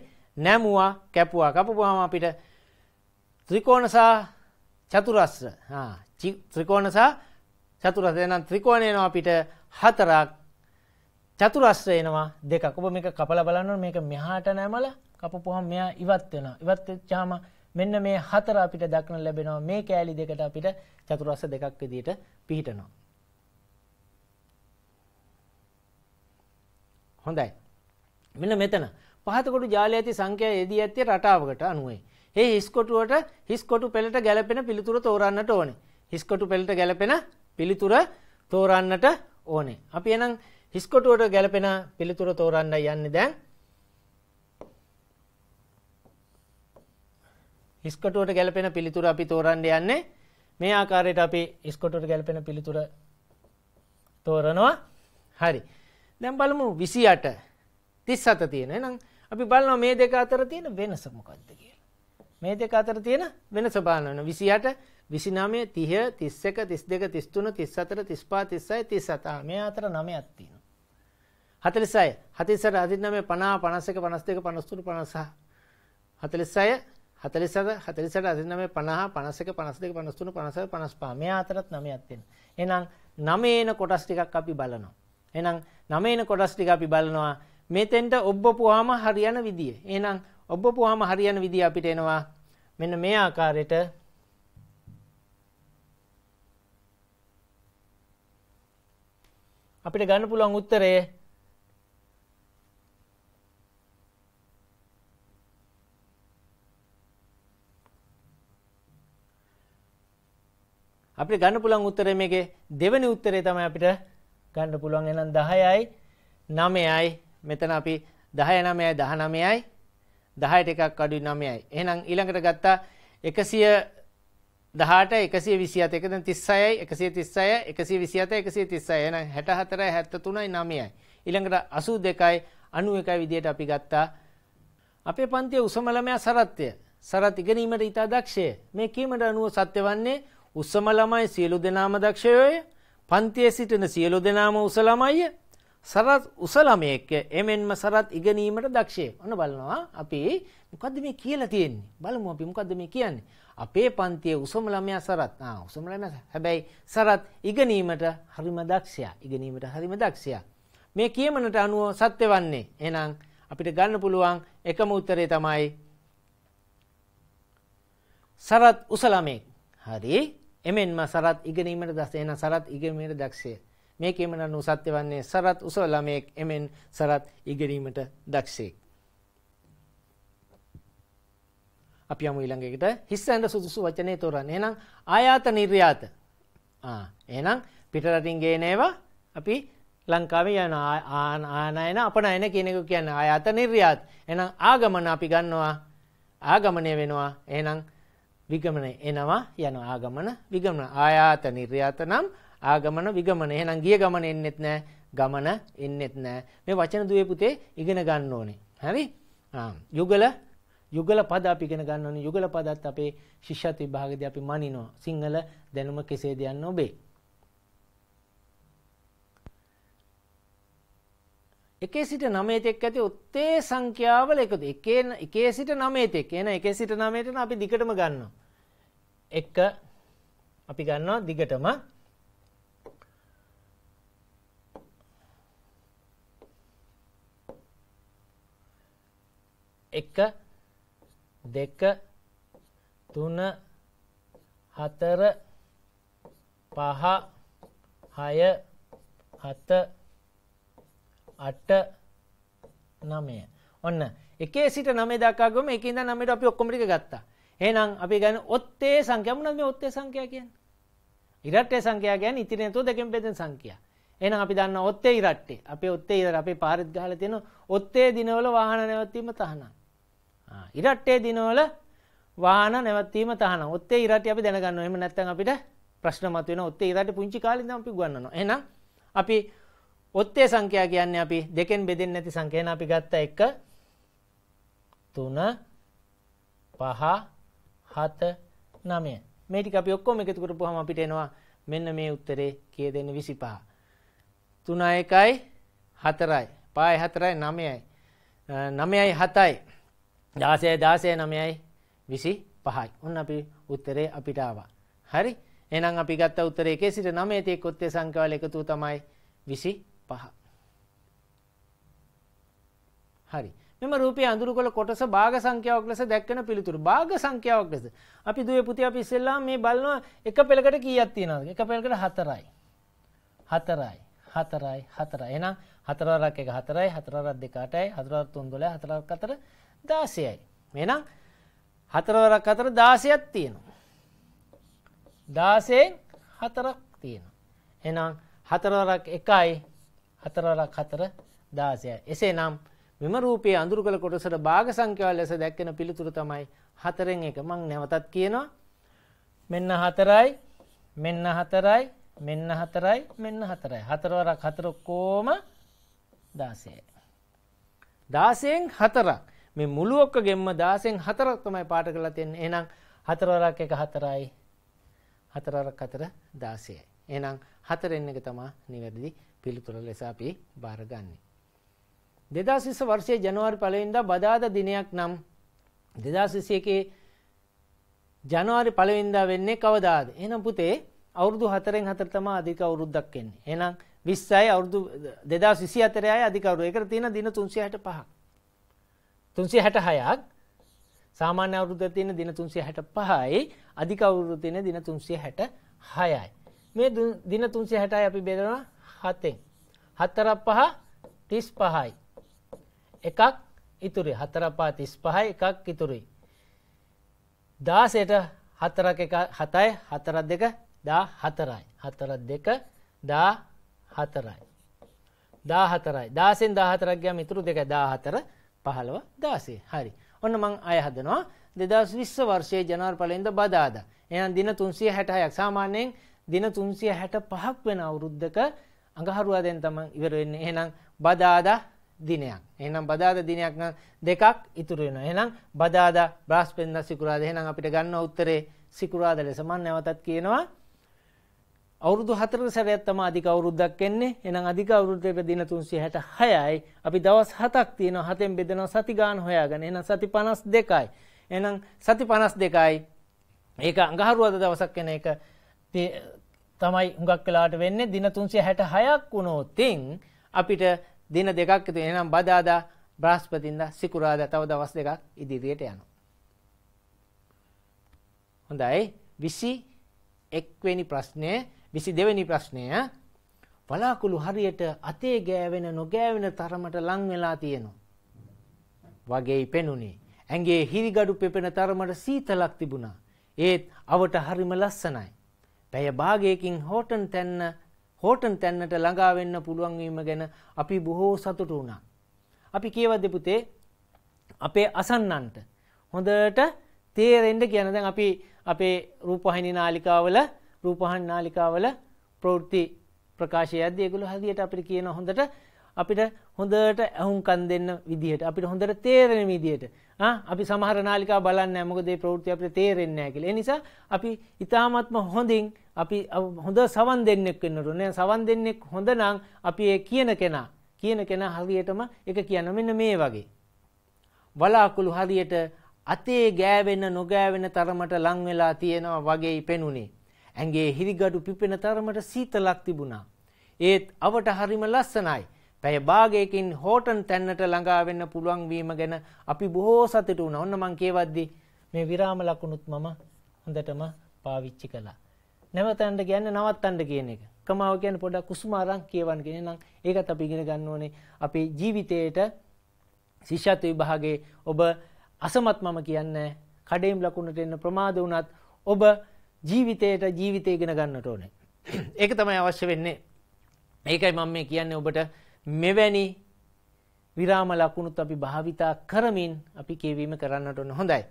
නැමුවා, කැපුවා. කපුවාම අපිට ත්‍රිකෝණ සහ චතුරස්‍ර. ආ, ත්‍රිකෝණ සහ චතුරස්‍ර. එහෙනම් ත්‍රිකෝණය එනවා අපිට හතරක්. චතුරස්‍ර එනවා දෙකක්. ඔබ මේක කපලා බලන්න මේක මෙහාට නැමලා කපපුවහම මෙයා ඉවත් වෙනවා. ඉවත් වෙච්චාම මෙන්න මේ හතර අපිට දක්න ලැබෙනවා. මේ කෑලි දෙකට අපිට චතුරස්‍ර දෙකක් විදිහට පිහිටනවා. හොඳයි. මෙන්න මෙතන පහතකොටු ජාලය ඇති සංඛ්‍යා යෙදී ඇත්තේ රටාවකට අනුවයි. ඒ හිස්කොටුවට හිස්කොටු පෙළට ගැලපෙන පිළිතුර තෝරන්නට ඕනේ. හිස්කොටු පෙළට ගැලපෙන පිළිතුර තෝරන්නට ඕනේ. අපි එහෙනම් හිස්කොටුවට ගැලපෙන පිළිතුර තෝරන්න යන්නේ දැන්. හිස්කොටුවට ගැලපෙන පිළිතුර අපි තෝරන්න යන්නේ මේ ආකාරයට අපි හිස්කොටුවට ගැලපෙන පිළිතුර තෝරනවා. හරි. දැම් බලමු විසි අට තිස් සත තියෙන නම් අපි බලනවා මේ දෙක අතර තියෙන වෙනස මොකක්ද කියලා. මේ දෙක අතර තියෙන වෙනස බලන්න විසියට විසිනාමය තිය තිස්සක තිස් දෙක තිස්තුන තිස් අතර තිස්පා තිස්සයි තිස් සතා මේ අතර නමයක් තියෙන. හතලිසයි හතිසර අධිනමය පනා පනසක පනස් දෙක පනස්තුරු පනසා. හතලිස්සය හතලිසද හතලිසට අධිනමය පනහ පනසක පනස් දෙක පනස්තුන පනස පනස් පාමය අතරත් නමයක්ත්තිෙන. එනම් නමේන කොටස් ටිකක් අපි බලනවා. එහෙනම් නවයන කොටස් ටික අපි බලනවා මෙතෙන්ට ඔබ්බපුවාම හරියන විදිය. එහෙනම් ඔබ්බපුවාම හරියන විදිය අපිට එනවා මෙන්න මේ ආකාරයට අපිට ගන්න පුළුවන් උත්තරය අපිට ගන්න පුළුවන් උත්තරය මේකේ දෙවෙනි උත්තරේ තමයි අපිට ගන්න පුළුවන් එහෙනම් 10යි 9යි මෙතන අපි 10 9යි 19යි 10ට එකක් අඩුයි 9යි. එහෙනම් ඊළඟට ගත්තා 118 127 එකෙන් 36යි 136 127 136 එහෙනම් 64යි 73යි 9යි. ඊළඟට 82යි 91යි විදියට අපි ගත්තා අපේ පන්තියේ උසම ළමයා සරත්ය. සරත් ඉගෙනීමට ඉතා දක්ෂය. මේ කීමට අනුව සත්‍ය වන්නේ උසම ළමයි සියලු දෙනාම දක්ෂයෝය. පන්තියේ සිටින සියලු දෙනාම උසළමය සරත් උසළමයෙක්ක එමෙන්ම සරත් ඉගෙනීමට දක්ෂය ඔන්න බලනවා අපි මොකද මේ කියලා තියෙන්නේ බලමු අපි මොකද මේ කියන්නේ අපේ පන්තියේ උසම ළමයා සරත් ආ උසම ළමයා හැබැයි සරත් ඉගෙනීමට හරිම දක්ෂයා ඉගෙනීමට හරිම දක්ෂයා මේ කියමනට අනුව සත්‍ය වන්නේ එහෙනම් අපිට ගන්න පුළුවන් එකම උත්තරේ තමයි සරත් උසළමෙක් හරි එමෙන්ම සරත් ඉගෙනීමට දස එන සරත් ඉගෙනීමට දක්ෂය. මේ කේමනන් උසත්ය වන්නේ සරත් උස ළමයෙක් එමෙන් සරත් ඉගෙනීමට දක්ෂයෙක්. අපි යමු ඊළඟ එකට හිස් ඇඳ සුදුසු වචනේ තෝරන්න. එහෙනම් ආයාත නිර්යාත. ආ එහෙනම් පිටරටින් ගේන ඒවා අපි ලංකාවේ යන ආනයන අපනයන කියන එක කියන්නේ ආයත නිර්යාත. එහෙනම් ආගමන අපි ගන්නවා ආගමණය වෙනවා. එහෙනම් විගමන එනවා යන ආගමන විගමන ආයාත නිර්යාතනම් ආගමන විගමන එහෙනම් ගිය ගමන එන්නෙත් නෑ ගමන එන්නෙත් නෑ මේ වචන දුවේ පුතේ ඉගෙන ගන්න ඕනේ හරි යුගල යුගල පද අපි ඉගෙන ගන්න ඕනේ යුගල පදත් අපේ ශිෂ්‍යත් විභාගයේදී අපි මනිනවා සිංහල දැනුම කෙසේද යන්න ඔබේ එකේ සිට නමේතෙක් ඇති ඔත්තේ සංඛ්‍යාවල එකතු එකේ සිට නමේතෙක් එන එකේ සිට නමේටන අපි දිගටම ගන්න එක අපි ගන්නවා දිගටම එක දෙක තුන හතර පහ හය හත අට නමය ඔන්න එකේ සිට නමේ දක්කාගම එකද නමට අපි ඔක්කොමටි ගත්තා ඒනම් අපි ගැන ඔත්තේ සංකයමුණ මේ ඔත්තේ සංකයා කියන් ඉරට්ටේ සංකයා ගැන ඉතිරනතු දෙකින් පෙතෙන් සංකයා එන අපි දන්න ඔත්තේ ඉරට්ටේ අපේ ඔත්තේ ඉර අපේ පාරිත් ගහල තියෙන ඔත්තේ දිනවල වාහන නැවත්වීම තහනම් ඉරට්ටේ දිනවල වාන නැවත්වීම තහන ඔත්තේ ඉරට අපි දැනගන්න එම නැත්තන් අපිට ප්‍රශ්න මතුවෙන ඔත්තේ ඉරට පුංචි කාලිද අපි ගන්නනවා එනම් අපි ඔත්තේ සංඛ්‍යා කියන්නේ අපි දෙකෙන් බෙදෙන්නේ නැති සංඛ්‍යාන අපි ගත්ත එක තුන පහ හත නමය මේ ටික අපි ඔක්කොම එකතු කරපුවාම අපිට එනවා මෙන්න මේ උත්තරේ කිය දෙන්න 25 3 1යි 4යි 5යි 4යි 9යි 9යි 7යි 16යි 16යි 9යි 25යි ඔන්න අපි උත්තරේ අපිට ආවා හරි එහෙනම් අපි ගත්ත උත්තරේ 1 සිට 9 තියෙක ඔත්තේ සංඛ්‍යාවල එකතුව තමයි 25 පහ. හරි. මෙම රූපයේ අඳුරු කොළ කොටස භාග සංඛ්‍යාවක් ලෙස දැක්වෙන පිළිතුරු. භාග සංඛ්‍යාවක් ලෙස. අපි දුවේ පුතේ අපි ඉස්සෙල්ලා මේ බලනවා එක පෙළකට කීයක් තියෙනවද? එක පෙළකට 4යි. 4යි. 4යි 4. එහෙනම් 4වරක් එක 4යි, 4වරක් දෙක 8යි, 4වරක් තුන් 12යි, 4වරක් අතර 16යි. එහෙනම් 4වරක් අතර 16ක් තියෙනවා. 16න් 4ක් තියෙනවා. එහෙනම් 4වරක් 1යි හතරවරක් හතර දාසය. එසේ නම් මෙම රූපයේ අඳුරු කළ කොටසට භාග සංඛ්‍යාව ලෙස දැක්කෙන පිළිතුර තමයි හතරෙන් එක මං නැවතත් කියනවා. මෙන්න හතරයි මෙන්න හතරයි මෙන්න හතරයි මෙන්න හතරයි. හතරවරක් හතර කෝම දාසය. දාසයෙන් හතරක් මේ මුළුවක්ක ගෙම්ම දාසයෙන් හතරක් තමයි පාට කරලා තියෙන එනම් හතරවරක් එක හතරයි හතරවරක් හතර දාසයයි. එනම් හතරෙන් එක තමා නිවැරදි පිළිතුර ලෙස අපි බාරගන්නේ. දෙදාසිස වර්ෂය ජනවාරි පලවෙනිදා බදාද දිනයක් නම් දෙදාසිසයකේ ජනවාරි පලවෙනිදා වෙන්නේ කවදාද. එනම් පුතේ අවුරුදු හතරෙන් හතර තමා අධික අවුරුද්දක් වෙන්නේ. එහෙනම් 20යි අවුරුදු 2024 අය අධික අවුරුදු. ඒකට තියෙන දින 365ක්. 366ක් සාමාන්‍ය අවුරුද්දේ තියෙන දින 365යි අධික අවුරුද්දේ තියෙන දින 366යි. මේ දින 360යි අපි බෙදනවා හතෙන්. හතර පහ තිස් පහයි. එකක් ඉතුරි හතරපා තිස් පහයි එකක් ඉතුරයි. දාසයට හතර හතයි හතර දෙක දා හතරයි. හතර දෙක දා හතරයි. දා හතරයි දාසෙන් දාහතරක්ගයම ඉතුරු දෙක දා හතර පහළව දාසේ හරි. ඔන්න මං අය හදනවා දෙදස් විශ්ව වර්ෂය ජනාර්පලෙන්ද බදාද. එයන් දින තුන්සිය හැටහයක් සාමාන්‍යයෙන් දින තුන්සිය හැට පහක් වෙන අවුරුද්ධක අඟහරුවා දැන් තමන් ඉවර වෙන්නේ. එහෙනම් බදාදා දිනයක්. එහෙනම් බදාදා දිනයක් නම් දෙකක් ඉතුරු වෙනවා. එහෙනම් බදාදා බ්‍රහස්පතින්දා සිකුරාදා. එහෙනම් අපිට ගන්න උත්තරේ සිකුරාදා ලෙස මම නැවතත් කියනවා. අවුරුදු හතර සැරයක් තම අධික අවුරුද්දක් එන්නේ. එහෙනම් අධික අවුරුද්දේ දින 366යි. අපි දවස් 7ක් තියෙනවා. හතෙන් බෙදෙනවා සති ගාන හොයාගෙන. එහෙනම් සති 52යි. එහෙනම් සති 52යි. ඒක අඟහරුවාදා දවසක් වෙන එක තමයි හුඟක් කලාට වෙන්නේ දින තුන්සිය හැට හයක් වුණෝතින් අපිට දින දෙකක් තු එනම් බදාදා බ්‍රාස්්පතින්ද සිකුරාද තව දවස් දෙකක් ඉදිරියට යනු. හොඳයි විසි එක්වැනි ප්‍රශ්නය විසි දෙවැනි ප්‍රශ්නය වලාකුළු හරියට අතේ ගෑවෙන නොගෑවෙන තරමට ලංවෙලා තියෙනු. වගේ පෙනුනේ ඇගේ හිරිගඩු පෙපෙන තරමට සීතලක් තිබුණා ඒත් අවට හරිම ලස්සනයි. පැය භාගයකින් හෝටන් තැන්න හෝටන් තැන්නට ළඟාවෙන්න පුළුවන්වීම ගැන අපි බොහෝ සතුට වුණා. අපි කියව දෙපුතේ අපේ අසන්නන්ට හොඳට තේරෙන්ට කියනද අපි අපේ රූපහහිනි නාලිකාවල රූපහන් නාලිකාවල ප්‍රෘත්ති ප්‍රකාශයද ඒගුළු හදියට අපි කියන හොඳට අපිට හොඳට ඇහුම්කන් දෙන්න විදිහට අපිට හොඳට තේරෙන විදිහට අපි සමහර නාලිකා බලන්න ඇමකදේ ප්‍රෘති අපට තේරෙන්න ඇකිල එනිසා අපි ඉතාමත්ම හොඳින් අපි හොඳ සවන් දෙන්නෙක් වෙන්නට නෑ සවන් දෙන්නෙක් හොඳ නං අපි ඒ කියන කෙනා කියන කෙන හරියටම එක කියන මෙන්න මේ වගේ. වලාකුළු හරියට අතේ ගෑවෙන්න නොගෑවෙන තරමට ලංවෙලා තියෙනවා වගේ පෙනුනේ. ඇගේ හිරිගඩු පිපෙන තරමට සීතලක් තිබුණා. ඒත් අවට හරිම ලස්සනයි. පැය භාගයකින් හෝටන් තැන්නට ළඟා වෙන්න පුළුවන් වීම ගැන අපි බොහෝ සතුටු වුණා. ඔන්න මං කියවද්දී මේ විරාම ලකුණුත් මම හොඳටම පාවිච්චි කළා. නැවතන්න කියන්නේ නවත්තන්න කියන එක. කමාව කියන්නේ පොඩක් කුසුම අරන් කියවන්න කියන නම් ඒකත් අපි ඉගෙන ගන්න ඕනේ. අපේ ජීවිතේට ශිෂ්‍යත්ව විභාගයේ ඔබ අසමත් මම කියන්නේ කඩේම් ලකුණට එන්න ප්‍රමාද වුණත් ඔබ ජීවිතයට ජීවිතය ඉගෙන ගන්නට ඕනේ. <clears throat> ඒක තමයි අවශ්‍ය වෙන්නේ. ඒකයි මම මේ කියන්නේ ඔබට මෙවැනි විරාම ලකුණුත් අපි භාවිතා කරමින් අපි කියවීම කරන්නට ඔන්න හොඳයි.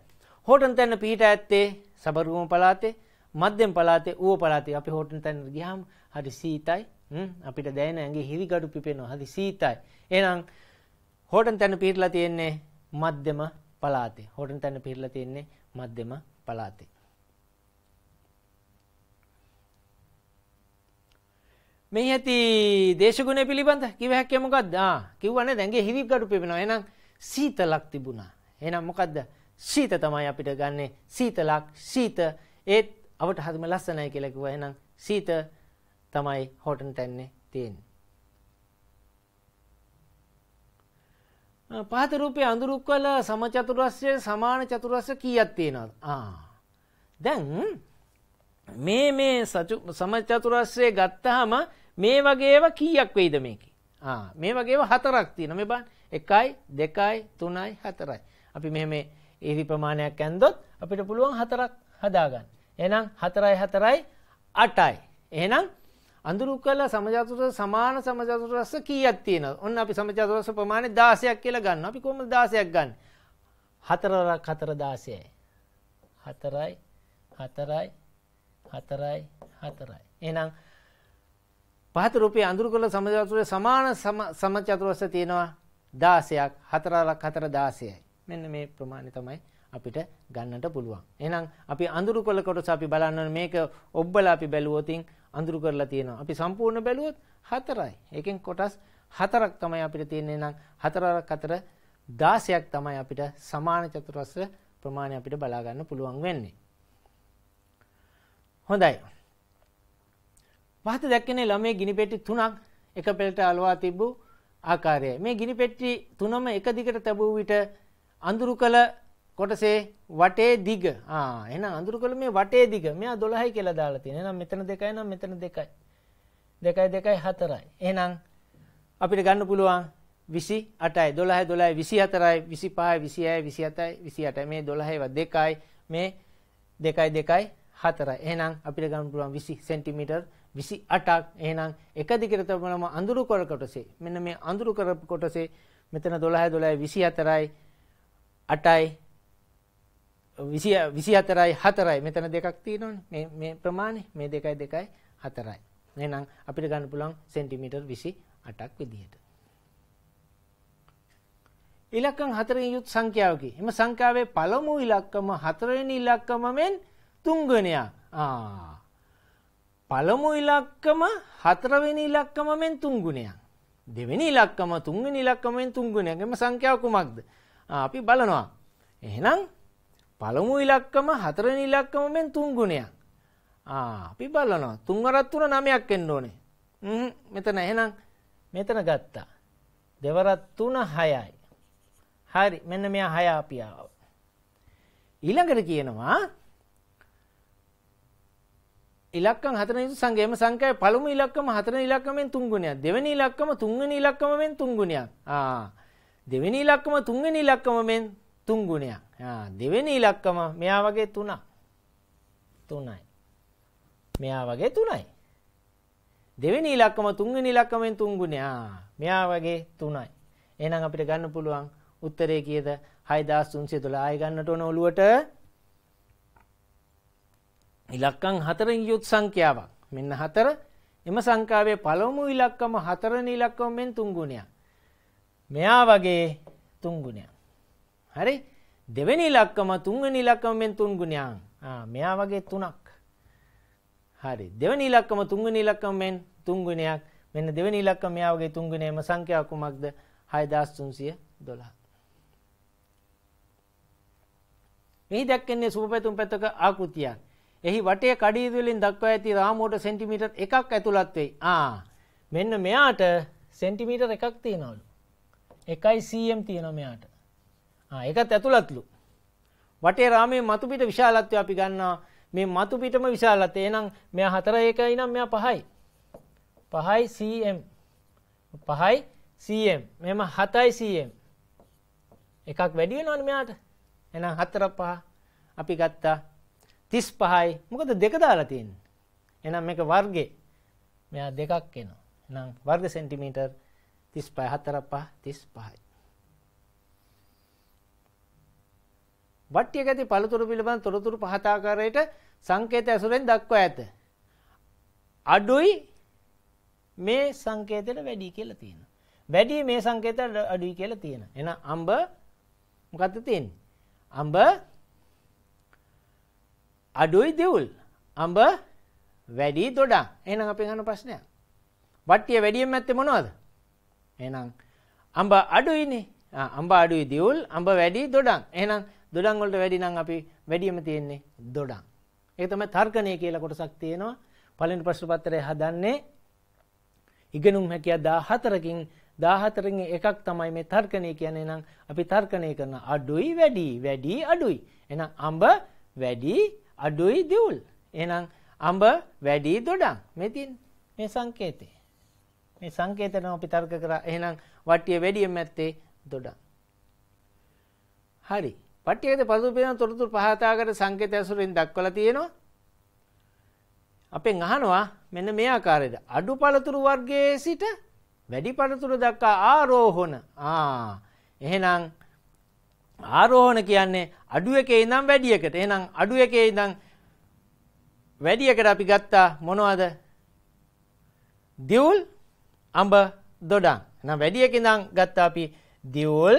හෝටන් තැන්න පිහිට ඇත්තේ සබරුවම පලාතේ මධ්‍යම් පලාතේ ඌ පලාතේ අපි හෝටන් තැන්න ගියහම හරි සීතයි අපිට දැන ඇගේ හිරිගඩු පිපෙනවා හරි සීතයි. එනම් හෝටන් තැන පිහිටලා තියෙන්නේ මධ්‍යම පලාතේ හෝටන් තැන පිහිටලා තියෙන්නේ මධ්‍යම පලාතේ. මේ ඇති දේශගුණය පිළිබඳ කිවහැක්කේ මොකක්ද කිව්වනේ දැන්ගේ හිවික් ගඩු පෙබෙනවා එහෙනම් සීතලක් තිබුණා එහෙනම් මොකද්ද සීත තමයි අපිට ගන්නෙ සීතලක් සීත ඒත් අවට හරිම ලස්සනයි කියලා කිව්වා එහෙනම් සීත තමයි හොටන් තැන්නේ තියෙන්නේ පාත රූපයේ අඳුරුක්වල සමචතුරස්‍ය සමාන චතුරස්‍ය කීයක් තියෙනවද ආ දැන් මේ මේ සමචතුරස්‍රය ගත්තාම මේ වගේව කීයක් වෙයිද මේක මේ වගේ හතරක් තියෙන මේ බන් එකයි දෙකයි තුනයි හතරයි අපි මෙහෙම ඒවි ප්‍රමාණයක් ඇන්දොත් අපිට පුළුවන් හතරක් හදාගන්න එනම් හතරයි හතරයි අටයි එනම් අඳුරු කල සමජාතුර සමාන සමජාතුරස්ස කීයක් තියෙන ඔන්න අපි සමජාතුරස ප්‍රමාණය දාසයක් කියලා ගන්න අපි කොම දාසයක් ගන්න හතරක් හතර දාසයයි හතරයි හතරයි හතරයි හතරයි එනම් පහත රූපේ අඳුරු කළ සමචතුරේ සමාන සමචතුරස්ස තියෙනවා 16ක් 4ක් 4 16යි. මෙන්න මේ ප්‍රමාණය තමයි අපිට ගන්නට පුළුවන්. එහෙනම් අපි අඳුරු කළ කොටස අපි බලන්න මේක ඔබ්බලා අපි බැලුවොතින් අඳුරු කරලා තියෙනවා. අපි සම්පූර්ණ බැලුවොත් 4යි. ඒකෙන් කොටස් 4ක් තමයි අපිට තියෙන්නේ. එහෙනම් 4ක් 4 16ක් තමයි අපිට සමාන චතුරස්‍ර ප්‍රමාණය අපිට බලා ගන්න පුළුවන් වෙන්නේ. හොඳයි. පහත දැක්කනේ ළමයේ ගිනි පෙට්ටි තුනක් එක පෙළට අලවා තිබූ ආකාරයයි. මේ ගිනි පෙට්ටි තුනම එක දිගට තැබූ විට අඳුරු කළ කොටසේ වටේ දිග. ආ එහෙනම් අඳුරු කළ මේ වටේ දිග. මෙයා 12යි කියලා දාලා තියෙනවා. එහෙනම් මෙතන දෙකයි නම් මෙතන දෙකයි. දෙකයි දෙකයි හතරයි. එහෙනම් අපිට ගන්න පුළුවන් 28යි 12 12 24යි 25යි 26යි 27යි 28යි මේ 12ව 2යි මේ 2යි 2යි 4යි. එහෙනම් අපිට ගන්න පුළුවන් 20 සෙන්ටිමීටර් විසි අටක් එහෙනම් එක දිගරතමලම අඳුරු කොර කොටසේ මෙන්න මේ අඳුරු කරපු කොටසේ මෙතන දොළහ දොළයි විසි අතරයි අටයි විසි අතරයි හතරයි මෙතන දෙකක් තියෙනවන මේ ප්‍රමාණය මේ දෙකයි දෙකයි හතරයි. එනම් අපිට ගන්න පුළන් සෙන්ටිමිටර් විසි අටක් විදිහට. ඉලක්කම් හතරෙන් යුත් සංඛ්‍යාවකි. එම සංඛ්‍යාවේ පළමු ඉලක්කම හතරවෙනි ඉලක්කම මෙන් තුන්ගණයා. ආ පළමු ඉලක්කම හතරවෙනි ඉලක්කමෙන් තුන් ගුණයක්. දෙවෙනි ඉලක්කම තුන්වෙනි ඉලක්කමෙන් තුන් ගුණයක්ම සංඛ්‍යාව කුමක්ද? අපි බලනවා. එහෙනම් පළමු ඉලක්කම හතරවෙනි ඉලක්කමෙන් තුන් ගුණයක්. අපි බලනවා. තුන් වරක් තුන නමයක් එන්න ඕනේ. හ්ම් මෙතන එහෙනම් මෙතන ගත්තා. දෙවරක් තුන 6යි. හරි. මෙන්න මෙයා 6 අපි ආවා. ඊළඟට කියනවා ඉලක්කම් හතර යුතු සංගයම සංඛ්‍යාවේ පළමු ඉලක්කම හතර ඉලක්කමෙන් තුන් ගුණයක්. දෙවෙනි ඉලක්කම තුන්වෙනි ඉලක්කමෙන් තුන් ගුණයක්. ආ දෙවෙනි ඉලක්කම තුන්වෙනි ඉලක්කමෙන් තුන් ගුණයක්. ආ දෙවෙනි ඉලක්කම මෙයා වගේ තුනක්. තුනයි. මෙයා වගේ තුනයි. දෙවෙනි ඉලක්කම තුන්වෙනි ඉලක්කමෙන් තුන් ගුණයක්. ආ මෙයා වගේ තුනයි. එහෙනම් අපිට ගන්න පුළුවන් උත්තරේ කීයද? 6312 ආය ගන්නට ඕන ඔලුවට ඉලක්කං හතරින් යුත් සංඛ්‍යාවක් මෙන්න හතර එම සංකාවේ පළමු ඉලක්කම හතර නිලක්කම මෙන් තුංගුණයක් මෙයා වගේ තුංගුණයක් හරි දෙවැනි ඉලක්කම තුංග නිලක්කම මෙන් තුන්ගුණයන් මෙයා වගේ තුනක් හරි දෙවැනි ඉලක්කම තුංග නිලක්කම මෙන් තුංගුණයක් මෙන්න දෙවැනි ඉලක්කම මෙයා වගේ තුංගුණයම සංඛ්‍යාව කුමක්ද 6312 මෙහි දැක්කන්නේ සුබපැතුම් පැත්තක ආකෘතියක් එහි වටේ කඩීදුවලින් දක්වා ඇති රාමුවට සෙන්ටිමීටර් එකක් ඇතුළත් වෙයි. ආ මෙන්න මෙයාට සෙන්ටිමීටර් එකක් තියෙනවලු. එකයි සම් තියෙන මෙයාට. එකත් ඇතුළත්ලු. වටේ රාමේ මතුපිට විශාලත්වය අපි ගන්නවා මේ මතුපිටම විශාලත්වය. එහෙනම් මෙයා හතර එකයි නම් මෙයා පහයි. පහයි සම්. පහයි සම්. මෙහෙම හතයි සම්. එකක් වැඩි වෙනවනේ මෙයාට. එහෙනම් හතර පහ අපි ගත්තා තිස් පහයි මොකද දෙක දාලා තියෙන් එනම් එක වර්ගේ මෙයා දෙකක් එනවා එනම් වර්ග සෙන්ටිමීටර් තිස් පය හතර පහ තිස් පහයි. වට්ටිය ඇති පළතුරු පිළිබඳ තොරතුරු පහතාකාරයට සංකේත ඇසුරෙන් දක්වා ඇත. අඩුයි මේ සංකේතයට වැඩි කියලා තියෙන. වැඩි මේ සංකේතයට අඩුයි කියලා තියෙන. එන අම්බ මොකක්ද තියෙන්නේ? අම්බ අඩුයි දෙවුල් අඹ වැඩි දොඩා එහෙනම් අපි අහන ප්‍රශ්නයක් වට්ටිය වැඩියෙන් ඇත්තේ මොනවද එහෙනම් අඹ අඩුයිනේ අඹ අඩුයි දියුල් අඹ වැඩි දොඩම් එහෙනම් දොඩම් වලට වැඩි නම් අපි වැඩියම තියෙන්නේ දොඩම් ඒක තමයි තර්කණය කියලා කොටසක් තියෙනවා පළවෙනි ප්‍රශ්න පත්‍රය හදන්නේ ඉගෙනුම් හැකියා 14කින් 14කින් එකක් තමයි මේ තර්කණය කියන්නේ එහෙනම් අපි තර්කණය කරන අඩුයි වැඩි වැඩි අඩුයි එහෙනම් අඹ වැඩි අඩුයි දියුල්. එහෙනම් අඹ වැඩි දොඩම්. මෙතින් මේ සංකේතය. මේ සංකේතන අපි තර්ක කරා. එහෙනම් වට්ටිය වැඩියෙන් ඇත්තේ දොඩම්. හරි. පට්ටියකද පසුපිරන තොරතුරු පහතාකට සංකේත ඇසුරෙන් දක්වලා තියෙනවා. අපෙන් අහනවා මෙන්න මේ ආකාරයට අඩු පළතුරු වර්ගයේ සිට වැඩි පළතුරු දක්වා ආරෝහණ. ආ. එහෙනම් ආරෝහණ කියන්නේ අඩු එකේ ඉඳන් වැඩි එකට. එහෙනම් අඩු එකේ ඉඳන් වැඩි එකට අපි ගත්තා මොනවද? දියුල් අඹ දොඩම්. එහෙනම් වැඩි එකේ ඉඳන් ගත්තා අපි දියුල්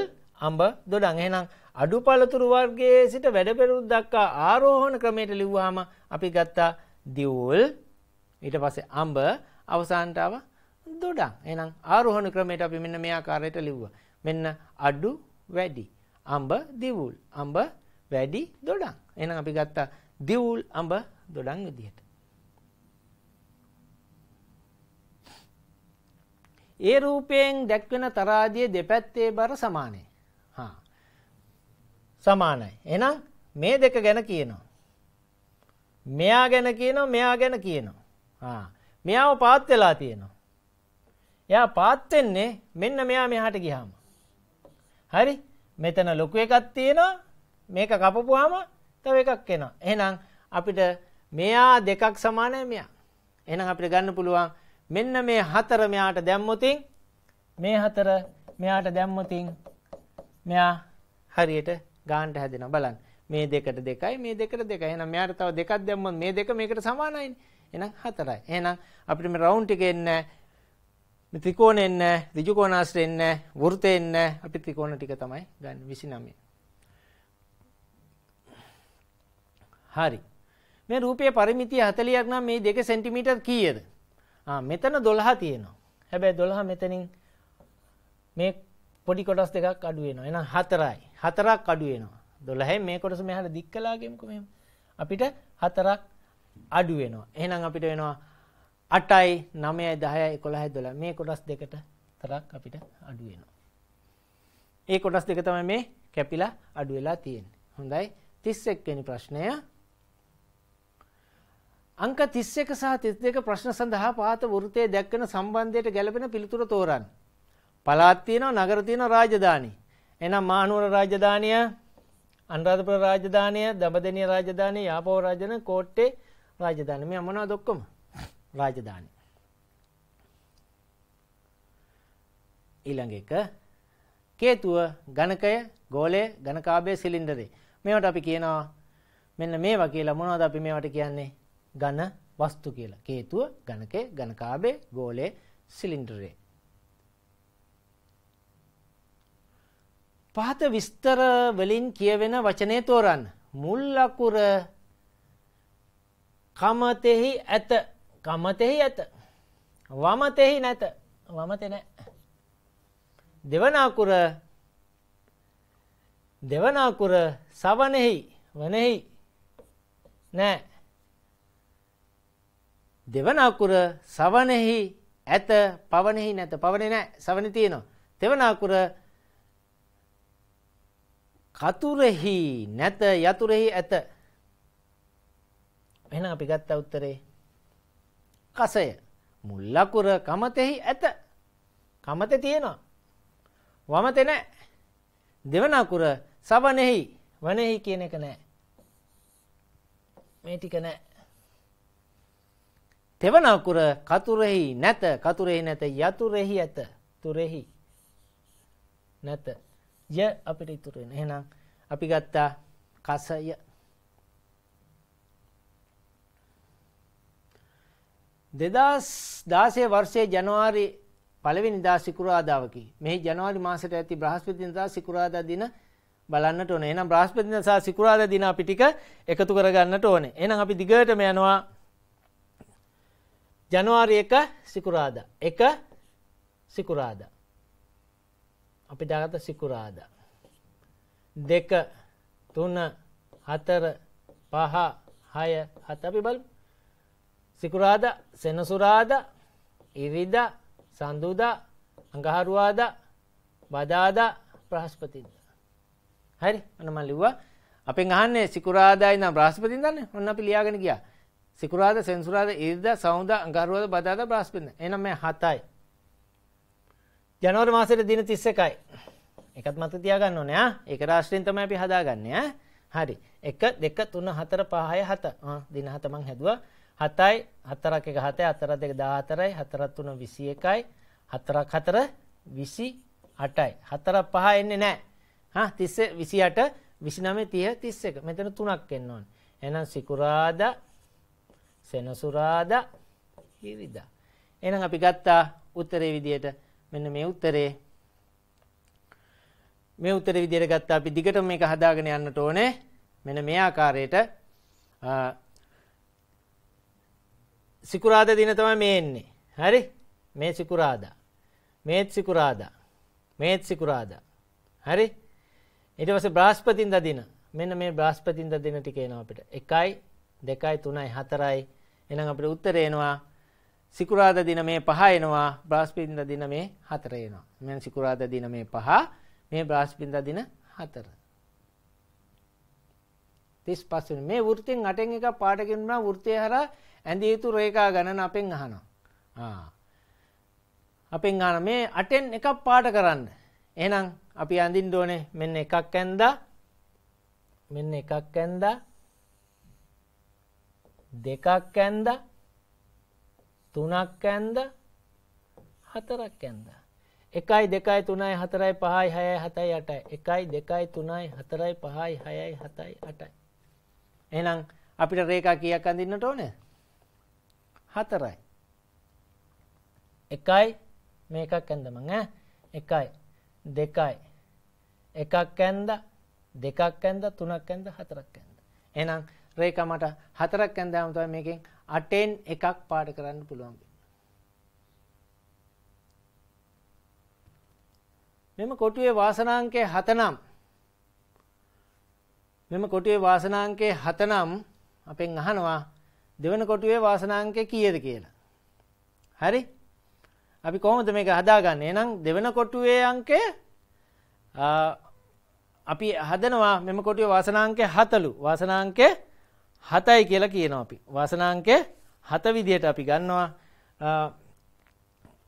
අඹ දොඩම්. එහෙනම් අඩු පළතුරු වර්ගයේ සිට වැඩපෙරුම් දක්වා ආරෝහණ ක්‍රමයට ලිව්වහම අපි ගත්තා දියුල් ඊට පස්සේ අඹ අවසානට ආව දොඩම්. එහෙනම් ආරෝහණ ක්‍රමයට අපි මෙන්න මේ ආකාරයට ලිව්වා. මෙන්න අඩු වැඩි අඹ දිවුල් අඹ වැඩි දොඩම් එහෙනම් අපි ගත්තා දිවුල් අඹ දොඩම් විදිහට ඒ රූපයෙන් දැක්වෙන තරාදිය දෙපැත්තේ බර සමානයි හා සමානයි එහෙනම් මේ දෙක ගැන කියනවා මෙයා ගැන කියනවා මෙයා ගැන කියනවා හා මෙයාව පාත් වෙලා තියෙනවා එයා පාත් වෙන්නේ මෙන්න මෙයා මෙහාට ගියාම හරි මෙතන ලොකු එකක් තියෙනවා මේක කපපුහම තව එකක් එනවා. එහෙනම් අපිට මෙයා දෙකක් සමානය මෙයා. එහෙනම් අපිට ගන්න පුළුවන් මෙන්න මේ හතර මෙයාට දැම්මොතින් මේ හතර මෙයාට දැම්මොතින් මෙයා හරියට ගාන්ට හැදෙනවා බලන්න. මේ දෙකට දෙකයි මේ දෙකට දෙකයි. එහෙනම් මෙයාට තව දෙකක් දැම්මොත් මේ දෙක මේකට සමානයිනේ. එහෙනම් හතරයි. එහෙනම් අපිට මේ රවුන්ඩ් එක එන්නේ මේ ත්‍රිකෝණෙන් නෑ, ඍජු කෝණාශ්‍රයෙන් නෑ, වෘතයෙන් නෑ. අපි ත්‍රිකෝණ ටික තමයි ගන්න 29. හරි. මේ රූපයේ පරිමිතිය 40ක් නම් මේ 2 සෙන්ටිමීටර් කීයද? ආ මෙතන 12 තියෙනවා. හැබැයි 12 මෙතනින් මේ පොඩි කොටස් දෙකක් අඩු වෙනවා. එහෙනම් 4යි. 4ක් අඩු වෙනවා. 12යි මේ කොටස මෙහාට දික් කළා ගමුකෝ මෙහෙම. අපිට 4ක් අඩු වෙනවා. එහෙනම් අපිට වෙනවා අටයි නමයයි දහයයි කොළහයි දොළ මේ කොටස් දෙකට තරක් අපිට අඩුවෙනවා. ඒ කොටස් දෙක තමයි මේ කැපිලා අඩු වෙලා තියෙන්නේ. හොඳයි 31 වෙනි ප්‍රශ්නය. අංක 31 සහ 32 ප්‍රශ්න සඳහා පාත වෘතයේ දැක්වෙන සම්බන්ධයට ගැළපෙන පිළිතුර තෝරන්න. පළාත් තියෙනවා නගර තියෙනවා රාජධානි. එහෙනම් මහනුවර රාජධානිය, අනුරාධපුර රාජධානිය, දඹදෙණිය රාජධානිය, යාපෝ රාජධානිය, කෝට්ටේ රාජධානිය. මේ මොනවද ඔක්කොම? රාජධානි. ඊළඟ එක කේතුව ඝනකය ගෝලය ඝනකාභය සිලින්ඩරේ මේවට අපි කියනවා මෙන්න මේවා කියලා මොනවද අපි මේවට කියන්නේ ඝන වස්තු කියලා කේතුව ඝනකය ඝනකාභය ගෝලය සිලින්ඩරේ පහත විස්තර වලින් කියවෙන වචනේ තෝරන්න මුල් අකුර කමතෙහි ඇත කමතෙහි ඇත වමතෙහි නැත වමතෙ නෑ. දෙවනාකුර දෙවනාකුර සවනෙහි වනෙහි නෑ. දෙවනාකුර සවනෙහි ඇත පවනෙහි නැත පවනෙ නෑ සවන තියෙනවා. දෙවනාකුර කතුරෙහි නැත යතුරෙහි ඇත. එහෙනම් අපි ගත්තා උත්තරේ කසය මුල් ලකුර කමතෙහි ඇත කමත තියෙනවා වමත නැහැ දෙවන අකුර සවනෙහි වනෙහි කියන එක නැහැ මේ ටික නැහැ තෙවන අකුර කතුරෙහි නැත කතුරෙහි නැත යතුරෙහි ඇත තුරෙහි නැත ය අපිට ඉතුරු වෙන එහෙනම් අපි ගත්තා කසය දෙදස් දාසය වර්ෂය ජනවාරි පළවෙනි දා සිකුරාදාවකි මෙහි ජනවාරි මාසට ඇති බ්‍රහස්පතිනිදා සිකුරාදා දින බලන්නට ඕන එනම් බ්‍රහස්පතිනිදා සහ සිකුරාදා දින අපි ටික එකතු කරගන්නට ඕනේ එහෙනම් අපි දිගටම යනවා ජනවාරි 1 සිකුරාදා 1 සිකුරාදා අපි දාගත්ත සිකුරාදා 2 3 4 5 6 7 අපි බලමු සිකුරාද සෙනසුරාද ඉරිද සඳුද අඟහරුවාද බදාද ප්‍රහස්පතිද. හරි අනම ලිව්වා අපේ ගහන්නේ සිකුරාදායි නම් බ්‍රහස්පතින් දන්න ඔන්න අපි ලියාගෙන ගියා සිකුරාද සෙන්සුරාද ඉරිද සෞද අඟහරුවාද බදාද බ්‍රහස්පතින් එනම් මේ හතයි. ජනවර මාසයට දින 31යි. එකත් මත තියාගන්න ඕනේ ආ. ඒක රාශියෙන් තමයි අපි හදාගන්නේ ඈ. හරි. 1 2 3 4 5 6 7. ආ දින 7 මං හැදුවා. හතයි හතරක් එක හතයි අතර දෙක දාහතරයි හතරත්තුන විසි එකයි හතරක් හතර විසි අටයි හතර පහ එන්නේ නෑ තිස්ස විසි අට විසිනමේ තිය තිස්ස එක මෙතන තුනක් එන්න ඕන එනම් සිකුරාද සෙනසුරාද හිරිදා එනම් අපි ගත්තා උත්තරේ විදියට මෙන්න මේ උත්තරේ මේ උත්තර විදියට ගත්තා අපි දිගට මේක හදාගෙන යන්නට ඕනේ මෙන්න මේ ආකාරයට සිකුරාද දින තමයි මේ එන්නේ. හරි? මේ සිකුරාදා. මේත් සිකුරාදා. මේත් සිකුරාදා. හරි? ඊට පස්සේ බ්‍රහස්පතින්දා දින. මෙන්න මේ බ්‍රහස්පතින්දා දින ටික එනවා අපිට. 1යි, 2යි, 3යි, 4යි. එහෙනම් අපිට උත්තරේ එනවා සිකුරාද දින මේ පහ එනවා. බ්‍රහස්පතින්දා දින මේ හතර එනවා. මෙන්න සිකුරාද දින මේ පහ, මේ බ්‍රහස්පතින්දා දින හතර. 35 වෙනි මේ වෘත්තෙන් 8න් එකක් පාඩකෙන් වුණා වෘත්තය හරහා ඇඳිය යුතු රේඛා ගණන අපෙන් අහනවා අපෙන් අහන මේ අටෙන් එකක් පාට කරන්න එහෙනම් අපි අඳින්න ඕනේ මෙන්න එකක් ඇන්දා මෙන්න එකක් ඇන්දා දෙකක් ඇන්දා තුනක් ඇන්දා හතරක් ඇන්දා එකයි දෙකයි තුනයි හතරයි පහයි හයයි හතයි අටයි එකයි දෙකයි තුනයි හතරයි පහයි හයයි හතයි අටයි එහනම් අපිට රේකා කියක් අඳන්නට ඕනෑ හතරයි. එකයි මේකක් ඇඳම එකයි දෙකයි එකක් ඇන්ද දෙකක් ඇන්ද තුනක් ඇන්ද හතරක් ඇන්ද. එනම් රේකමට හතරක් ඇන්දෑමතුව මේකින් අටෙන් එකක් පාඩ කරන්න පුළුවන්. මෙම කොටුවේ වාසනාංකය හතනම් මෙම කොටුවේ වාසනාංකය හතනම් අපෙන් අහනවා දෙවන කොටුවේ වාසනාංකය කීයද කියලා. හරි? අපි කොහොමද මේක හදාගන්නේ? එහෙනම් දෙවන කොටුවේ අංකය අපි හදනවා මෙම කොටුවේ වාසනාංකය 4ලු. වාසනාංකය 7යි කියලා කියනවා අපි. වාසනාංකය 7 විදියට අපි ගන්නවා.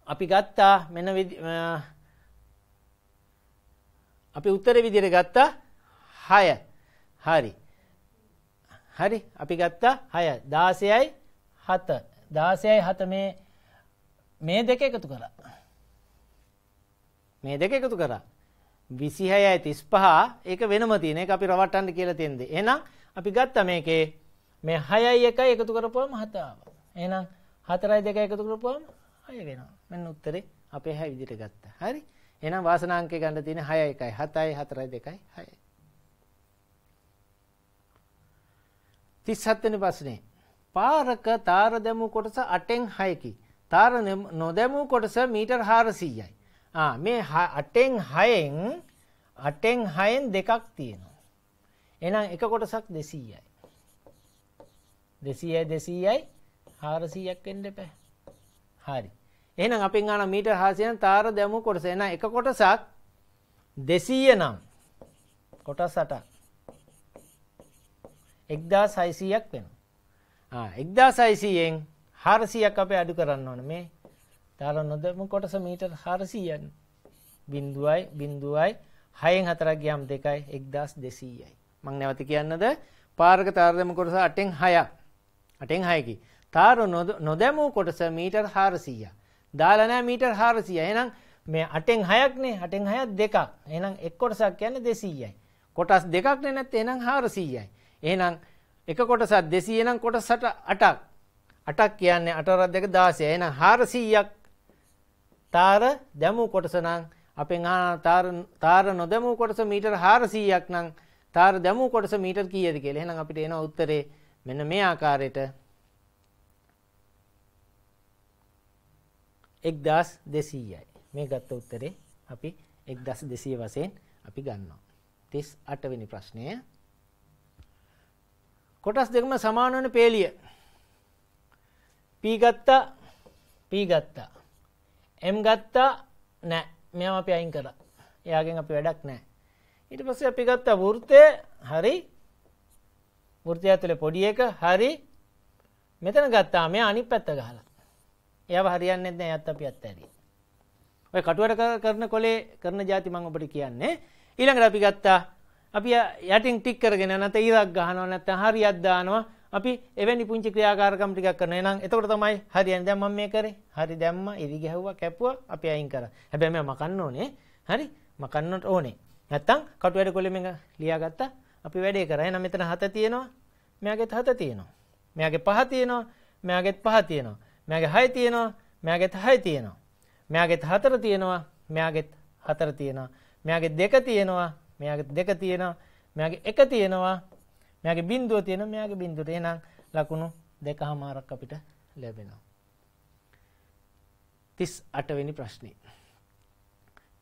අපි ගත්තා මෙන්න අපි උත්තර විදියට ගත්තා 6. හරි. හරි අපි ගත්තා හය දාසයයි හත දාසයයි හත මේ මේ දෙක එකතු කර මේ දෙක එකතු කරා විසිහයයි තිස් පහා ඒක වෙනම තියන එක අපි රවට්ටන්න කියල තියෙද. එනම් අපි ගත්ත මේකේ මේ හයයි එකයි එකතු කරපුවම හතාව. එනම් හතරයි දෙක එකතු කරපුවම අය වෙනවා මෙන්න උත්තරේ අපේ හැ විදිට ගත්ත. හරි එනම් වාසනාංකය ගණඩ තියෙන හය එකයි හතයි හතරයි දෙකයි හයයි. තිස්හත්වනි පස්නේ. පාරක තාර දැමූ කොටස අටෙන් හයකි. තාර නොදැමූ කොටස මීටර් හාරසීයයි. මේ අටෙන් හයෙන් අටෙන් හයෙන් දෙකක් තියෙනවා. එනම් එක කොටසක් දෙසීයයි. දෙසීයයි දෙසීයයි හාරසීයක් එන්න පැ. හරි. එනම් අපින් අන මීට හාසියන තාර දැමූ කොටස එන එක කොටසක් දෙසීය නම් කොටස් අටක්. එක්දා සයිසීයක් වෙන එක්දා සයිසීයෙන් හාරසියක් අපේ අඩු කරන්න ඕන මේ තාල නොදම කොටස මීටර් හාරසීයන් බිින්දුවයි බිින්දුවයි හයෙන් හතරක් ගයම් දෙකයි එක්දස් දෙසීයයි මං නැවති කියන්නද පාර්ග තාර්දම කොටස අටෙන් හයක් අටෙන් හයකි තාරු නොදැමූ කොටස මීටර් හාරසීය දාලනෑ මීටර් හාරසිය එනම් මේ අටෙන් හයක්නේ අටෙන් හයත් දෙකක් එනම් එක් කොටසක් කියන්න දෙසීයයි කොටස් දෙකක් නැත් එනම් හාරසීයයි එහෙනම් එක කොටසක් 200 නම් කොටසට 8ක්. 8ක් කියන්නේ 8 රත් දෙක 16. එහෙනම් 400ක් තාර දැමූ කොටස නම් අපෙන් අහන තාර තාර නොදැමූ කොටස මීටර 400ක් නම් තාර දැමූ කොටස මීටර කීයද කියලා. එහෙනම් අපිට එන උත්තරේ මෙන්න මේ ආකාරයට 1200යි. මේ ගත්ත උත්තරේ අපි 1200 වශයෙන් අපි ගන්නවා. 38 වෙනි ප්‍රශ්නය කොටස් දෙකම සමානවන පේලිය පී ගත්තා පී ගත්තා එම් ගත්තා නෑ මෙම අපි අයින් කර යාගෙන් අපි වැඩක් නෑ ඊට පස්ස අපි ගත්තා වෘතය හරි වෘතය ඇතුළ පොඩි එක හරි මෙතන ගත්තා මේ අනි පැත්ත ගහලා ඒව හරියන්න එන්න ඇත් අපි ඇත්ත ඇරි ඔය කටුවට කරන කොලේ කරන ජාති මං ඔබට කියන්නේ ඊළඟට අපි ගත්තා අපි යටින් ටික් කරගෙන නැත ඉරක් ගහනවා නැත්ත හරි අද්දානවා අපි එවැනි පුංචි ක්‍රියාකාරකම් ටිකක් කරන නම් එතකොට තමයි හරියන් දැම්ම මේ කරේ හරි දැම්ම ඉරි ගැහුවා කැපුවා අපි අයින් කරා හැබැයි මම මකන්න ඕනේ හරි මකන්නට ඕනේ නැත්තම් කටු වැඩ කොලෙම ලියාගත්තා අපි වැඩේ කරා එහෙනම් මෙතන හත තියෙනවා මෙයාගෙත් හත තියෙනවා මෙයාගේ පහ තියෙනවා මෙයාගෙත් පහ තියෙනවා මෙයාගේ හය තියෙනවා මෙයාගෙත් හය තියෙනවා මෙයාගෙත් හතර තියෙනවා මෙයාගෙත් හතර තියෙනවා මෙයාගේ දෙක තියෙනවා මෙයාගේ දෙක තියෙනවා මෙයාගේ එක තියෙනවා මෙයාගේ බිඳුව තියෙන මෙයාගේ බිඳුවට එහෙනම් ලකුණු දෙකහමාරක් අපිට ලැබෙනවා 38 වෙනි ප්‍රශ්නේ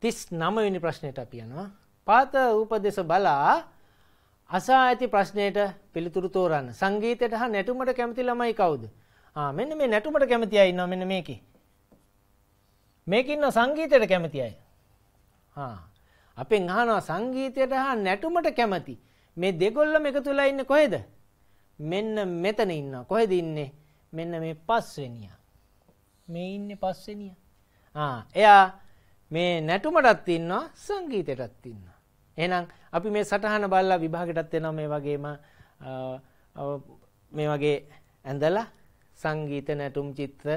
39 වෙනි ප්‍රශ්නෙට අපි යනවා පාත උපදේශ බලා අසා ඇති ප්‍රශ්නයට පිළිතුරු තෝරන්න සංගීතයට හා නැටුමට කැමති ළමයි කවුද ආ මෙන්න මේ නැටුමට කැමති අය ඉන්නවා මෙන්න මේකේ මේක ඉන්නවා සංගීතයට කැමති අය ආ අපෙන් අහනවා සංගීතයට හා නැටුමට කැමති. මේ දෙගොල්ලම එකතු වෙලා ඉන්නේ කොහෙද? මෙන්න මෙතන ඉන්නවා. කොහෙද ඉන්නේ? මෙන්න මේ පස්වෙනියා. මේ ඉන්නේ පස්වෙනියා. ආ එයා මේ නැටුමටත් ඉන්නවා සංගීතයටත් ඉන්නවා. එහෙනම් අපි මේ සටහන බලලා විභාගයටත් එනවා මේ වගේම මේ වගේ ඇඳලා සංගීත නැටුම් චිත්‍ර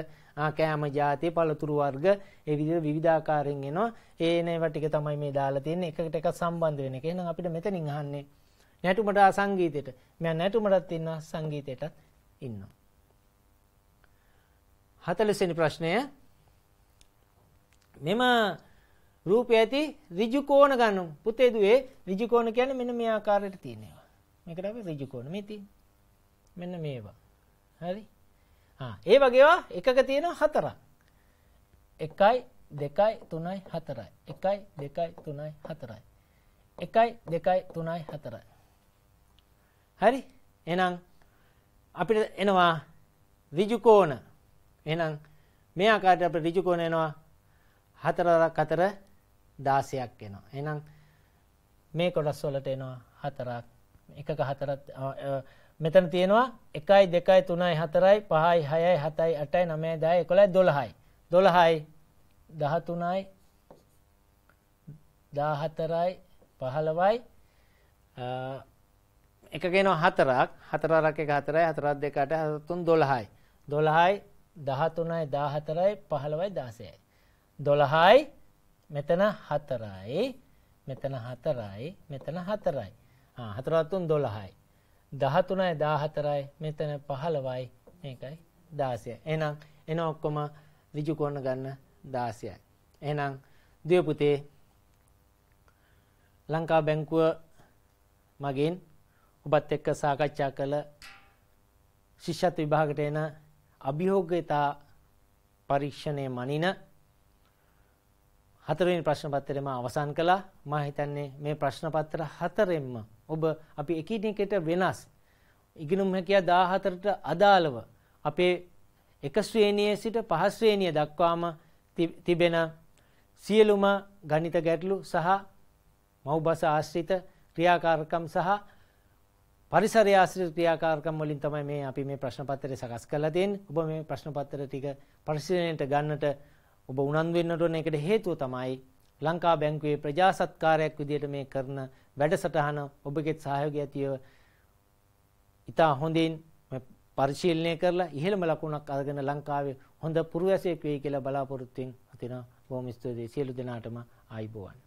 කෑම ජාතිය පළතුරු වර්ග ඒ විදිහට විවිධාකාරයෙන් එනවා ඒන ඒවා ටික තමයි මේ දාලා තියෙන්නේ එකකට එකක් සම්බන්ධ වෙන එක එහෙනම් අපිට මෙතනින් අහන්නේ නැටුමට සංගීතයට මම නැටුමටත් ඉන්නවා සංගීතයටත් ඉන්නවා 40 වෙනි ප්‍රශ්නය මෙම රූපය ඇති ඍජු කෝණ ගන්න පුතේ දුවේ ඍජු කෝණ කියන්නේ මෙන්න මේ ආකාරයට තියෙනවා මේකට අපි ඍජු කෝණ මේ තියෙන්නේ මෙන්න මේවා හරි ඒ වගේවා එකක තියෙන හතර එකයි දෙකයි තුනයි හතරයි එකයි දෙකයි තුනයි හතරයි එකයි දෙකයි තුනයි හතරයි හරි එනම් අපිට එනවා රිජුකෝන එනම් මේ ආකාරයට අපිට රිජුකෝන එනවා හතරක් අතර 16ක් එනවා. එහෙනම් මේ කොටස් වලට එනවා හතරක් එකක හතරක් මෙතන තියෙනවා එකයි දෙකයි තුනයි හතරයි පහයි හයයි හතයි අටයි නමය දය එකොළයි දොළහයි දොළහයි දහතුනයි දාහතරයි පහළවයි එකගෙනවා හතරක් හතරරක එක හතරයි හතරත් දෙකට හතුන් දොළහයි දොළහයි දහතුනයි දාහතරයි පහළවයි දාසයයි දොළහයි මෙතන හතරයි මෙතන හතරයි මෙතන හතරයි හතරත්තුන් දොළහයි දහතුනයි දාහතරයි මෙතන පහළවයි මේකයි දාසය. එනම් එන ඔක්කොම විජුකොන්න ගන්න දාසයයි. එනම් දියපුතේ ලංකා බැංකුව මගින් ඔබත් එක්ක සාකච්ඡා කළ ශිෂ්‍යත් විභාගට එන අභියෝගතා පරීක්ෂණය මනින හතරවෙනි ප්‍රශ්න පත්‍රයම අවසන් කළා. මා හිතන්නේ මේ ප්‍රශ්න පත්‍ර හතරෙන්ම ඔබ අපි එකින් එකට වෙනස් ඉගෙනුම් හැකියා 14ට අදාළව අපේ එක ශ්‍රේණියේ සිට පහස් ශ්‍රේණිය දක්වාම තිබෙන සියලුම ගණිත ගැටලු සහ මව්බස ආශ්‍රිත ක්‍රියාකාරකම් සහ පරිසරය ආශ්‍රිත ක්‍රියාකාරකම් වලින් තමයි මේ අපි මේ ප්‍රශ්න පත්‍රය සකස් කරලා තියෙන්නේ. ඔබ මේ ප්‍රශ්න පත්‍ර ටික පරිශීලනයට ගන්නට ඔබ උනන්දු වෙන්නට ඕන එකට හේතුව තමයි ලංකා බැංකුවේ ප්‍රජාසත්කාරයක් විදිහට මේ කරන වැඩසටහන ඔබගේ සහයෝගය ඇතිව ඉතා හොඳින් පරිශීලනය කරලා ඉහළම ලකුණක් අරගෙන ලංකාවේ හොඳ පුරවැසියෙක් වෙයි කියලා බලාපොරොත්තුෙන් අතින බොහොම ස්තුතියි සියලු දෙනාටම ආයිබෝවන්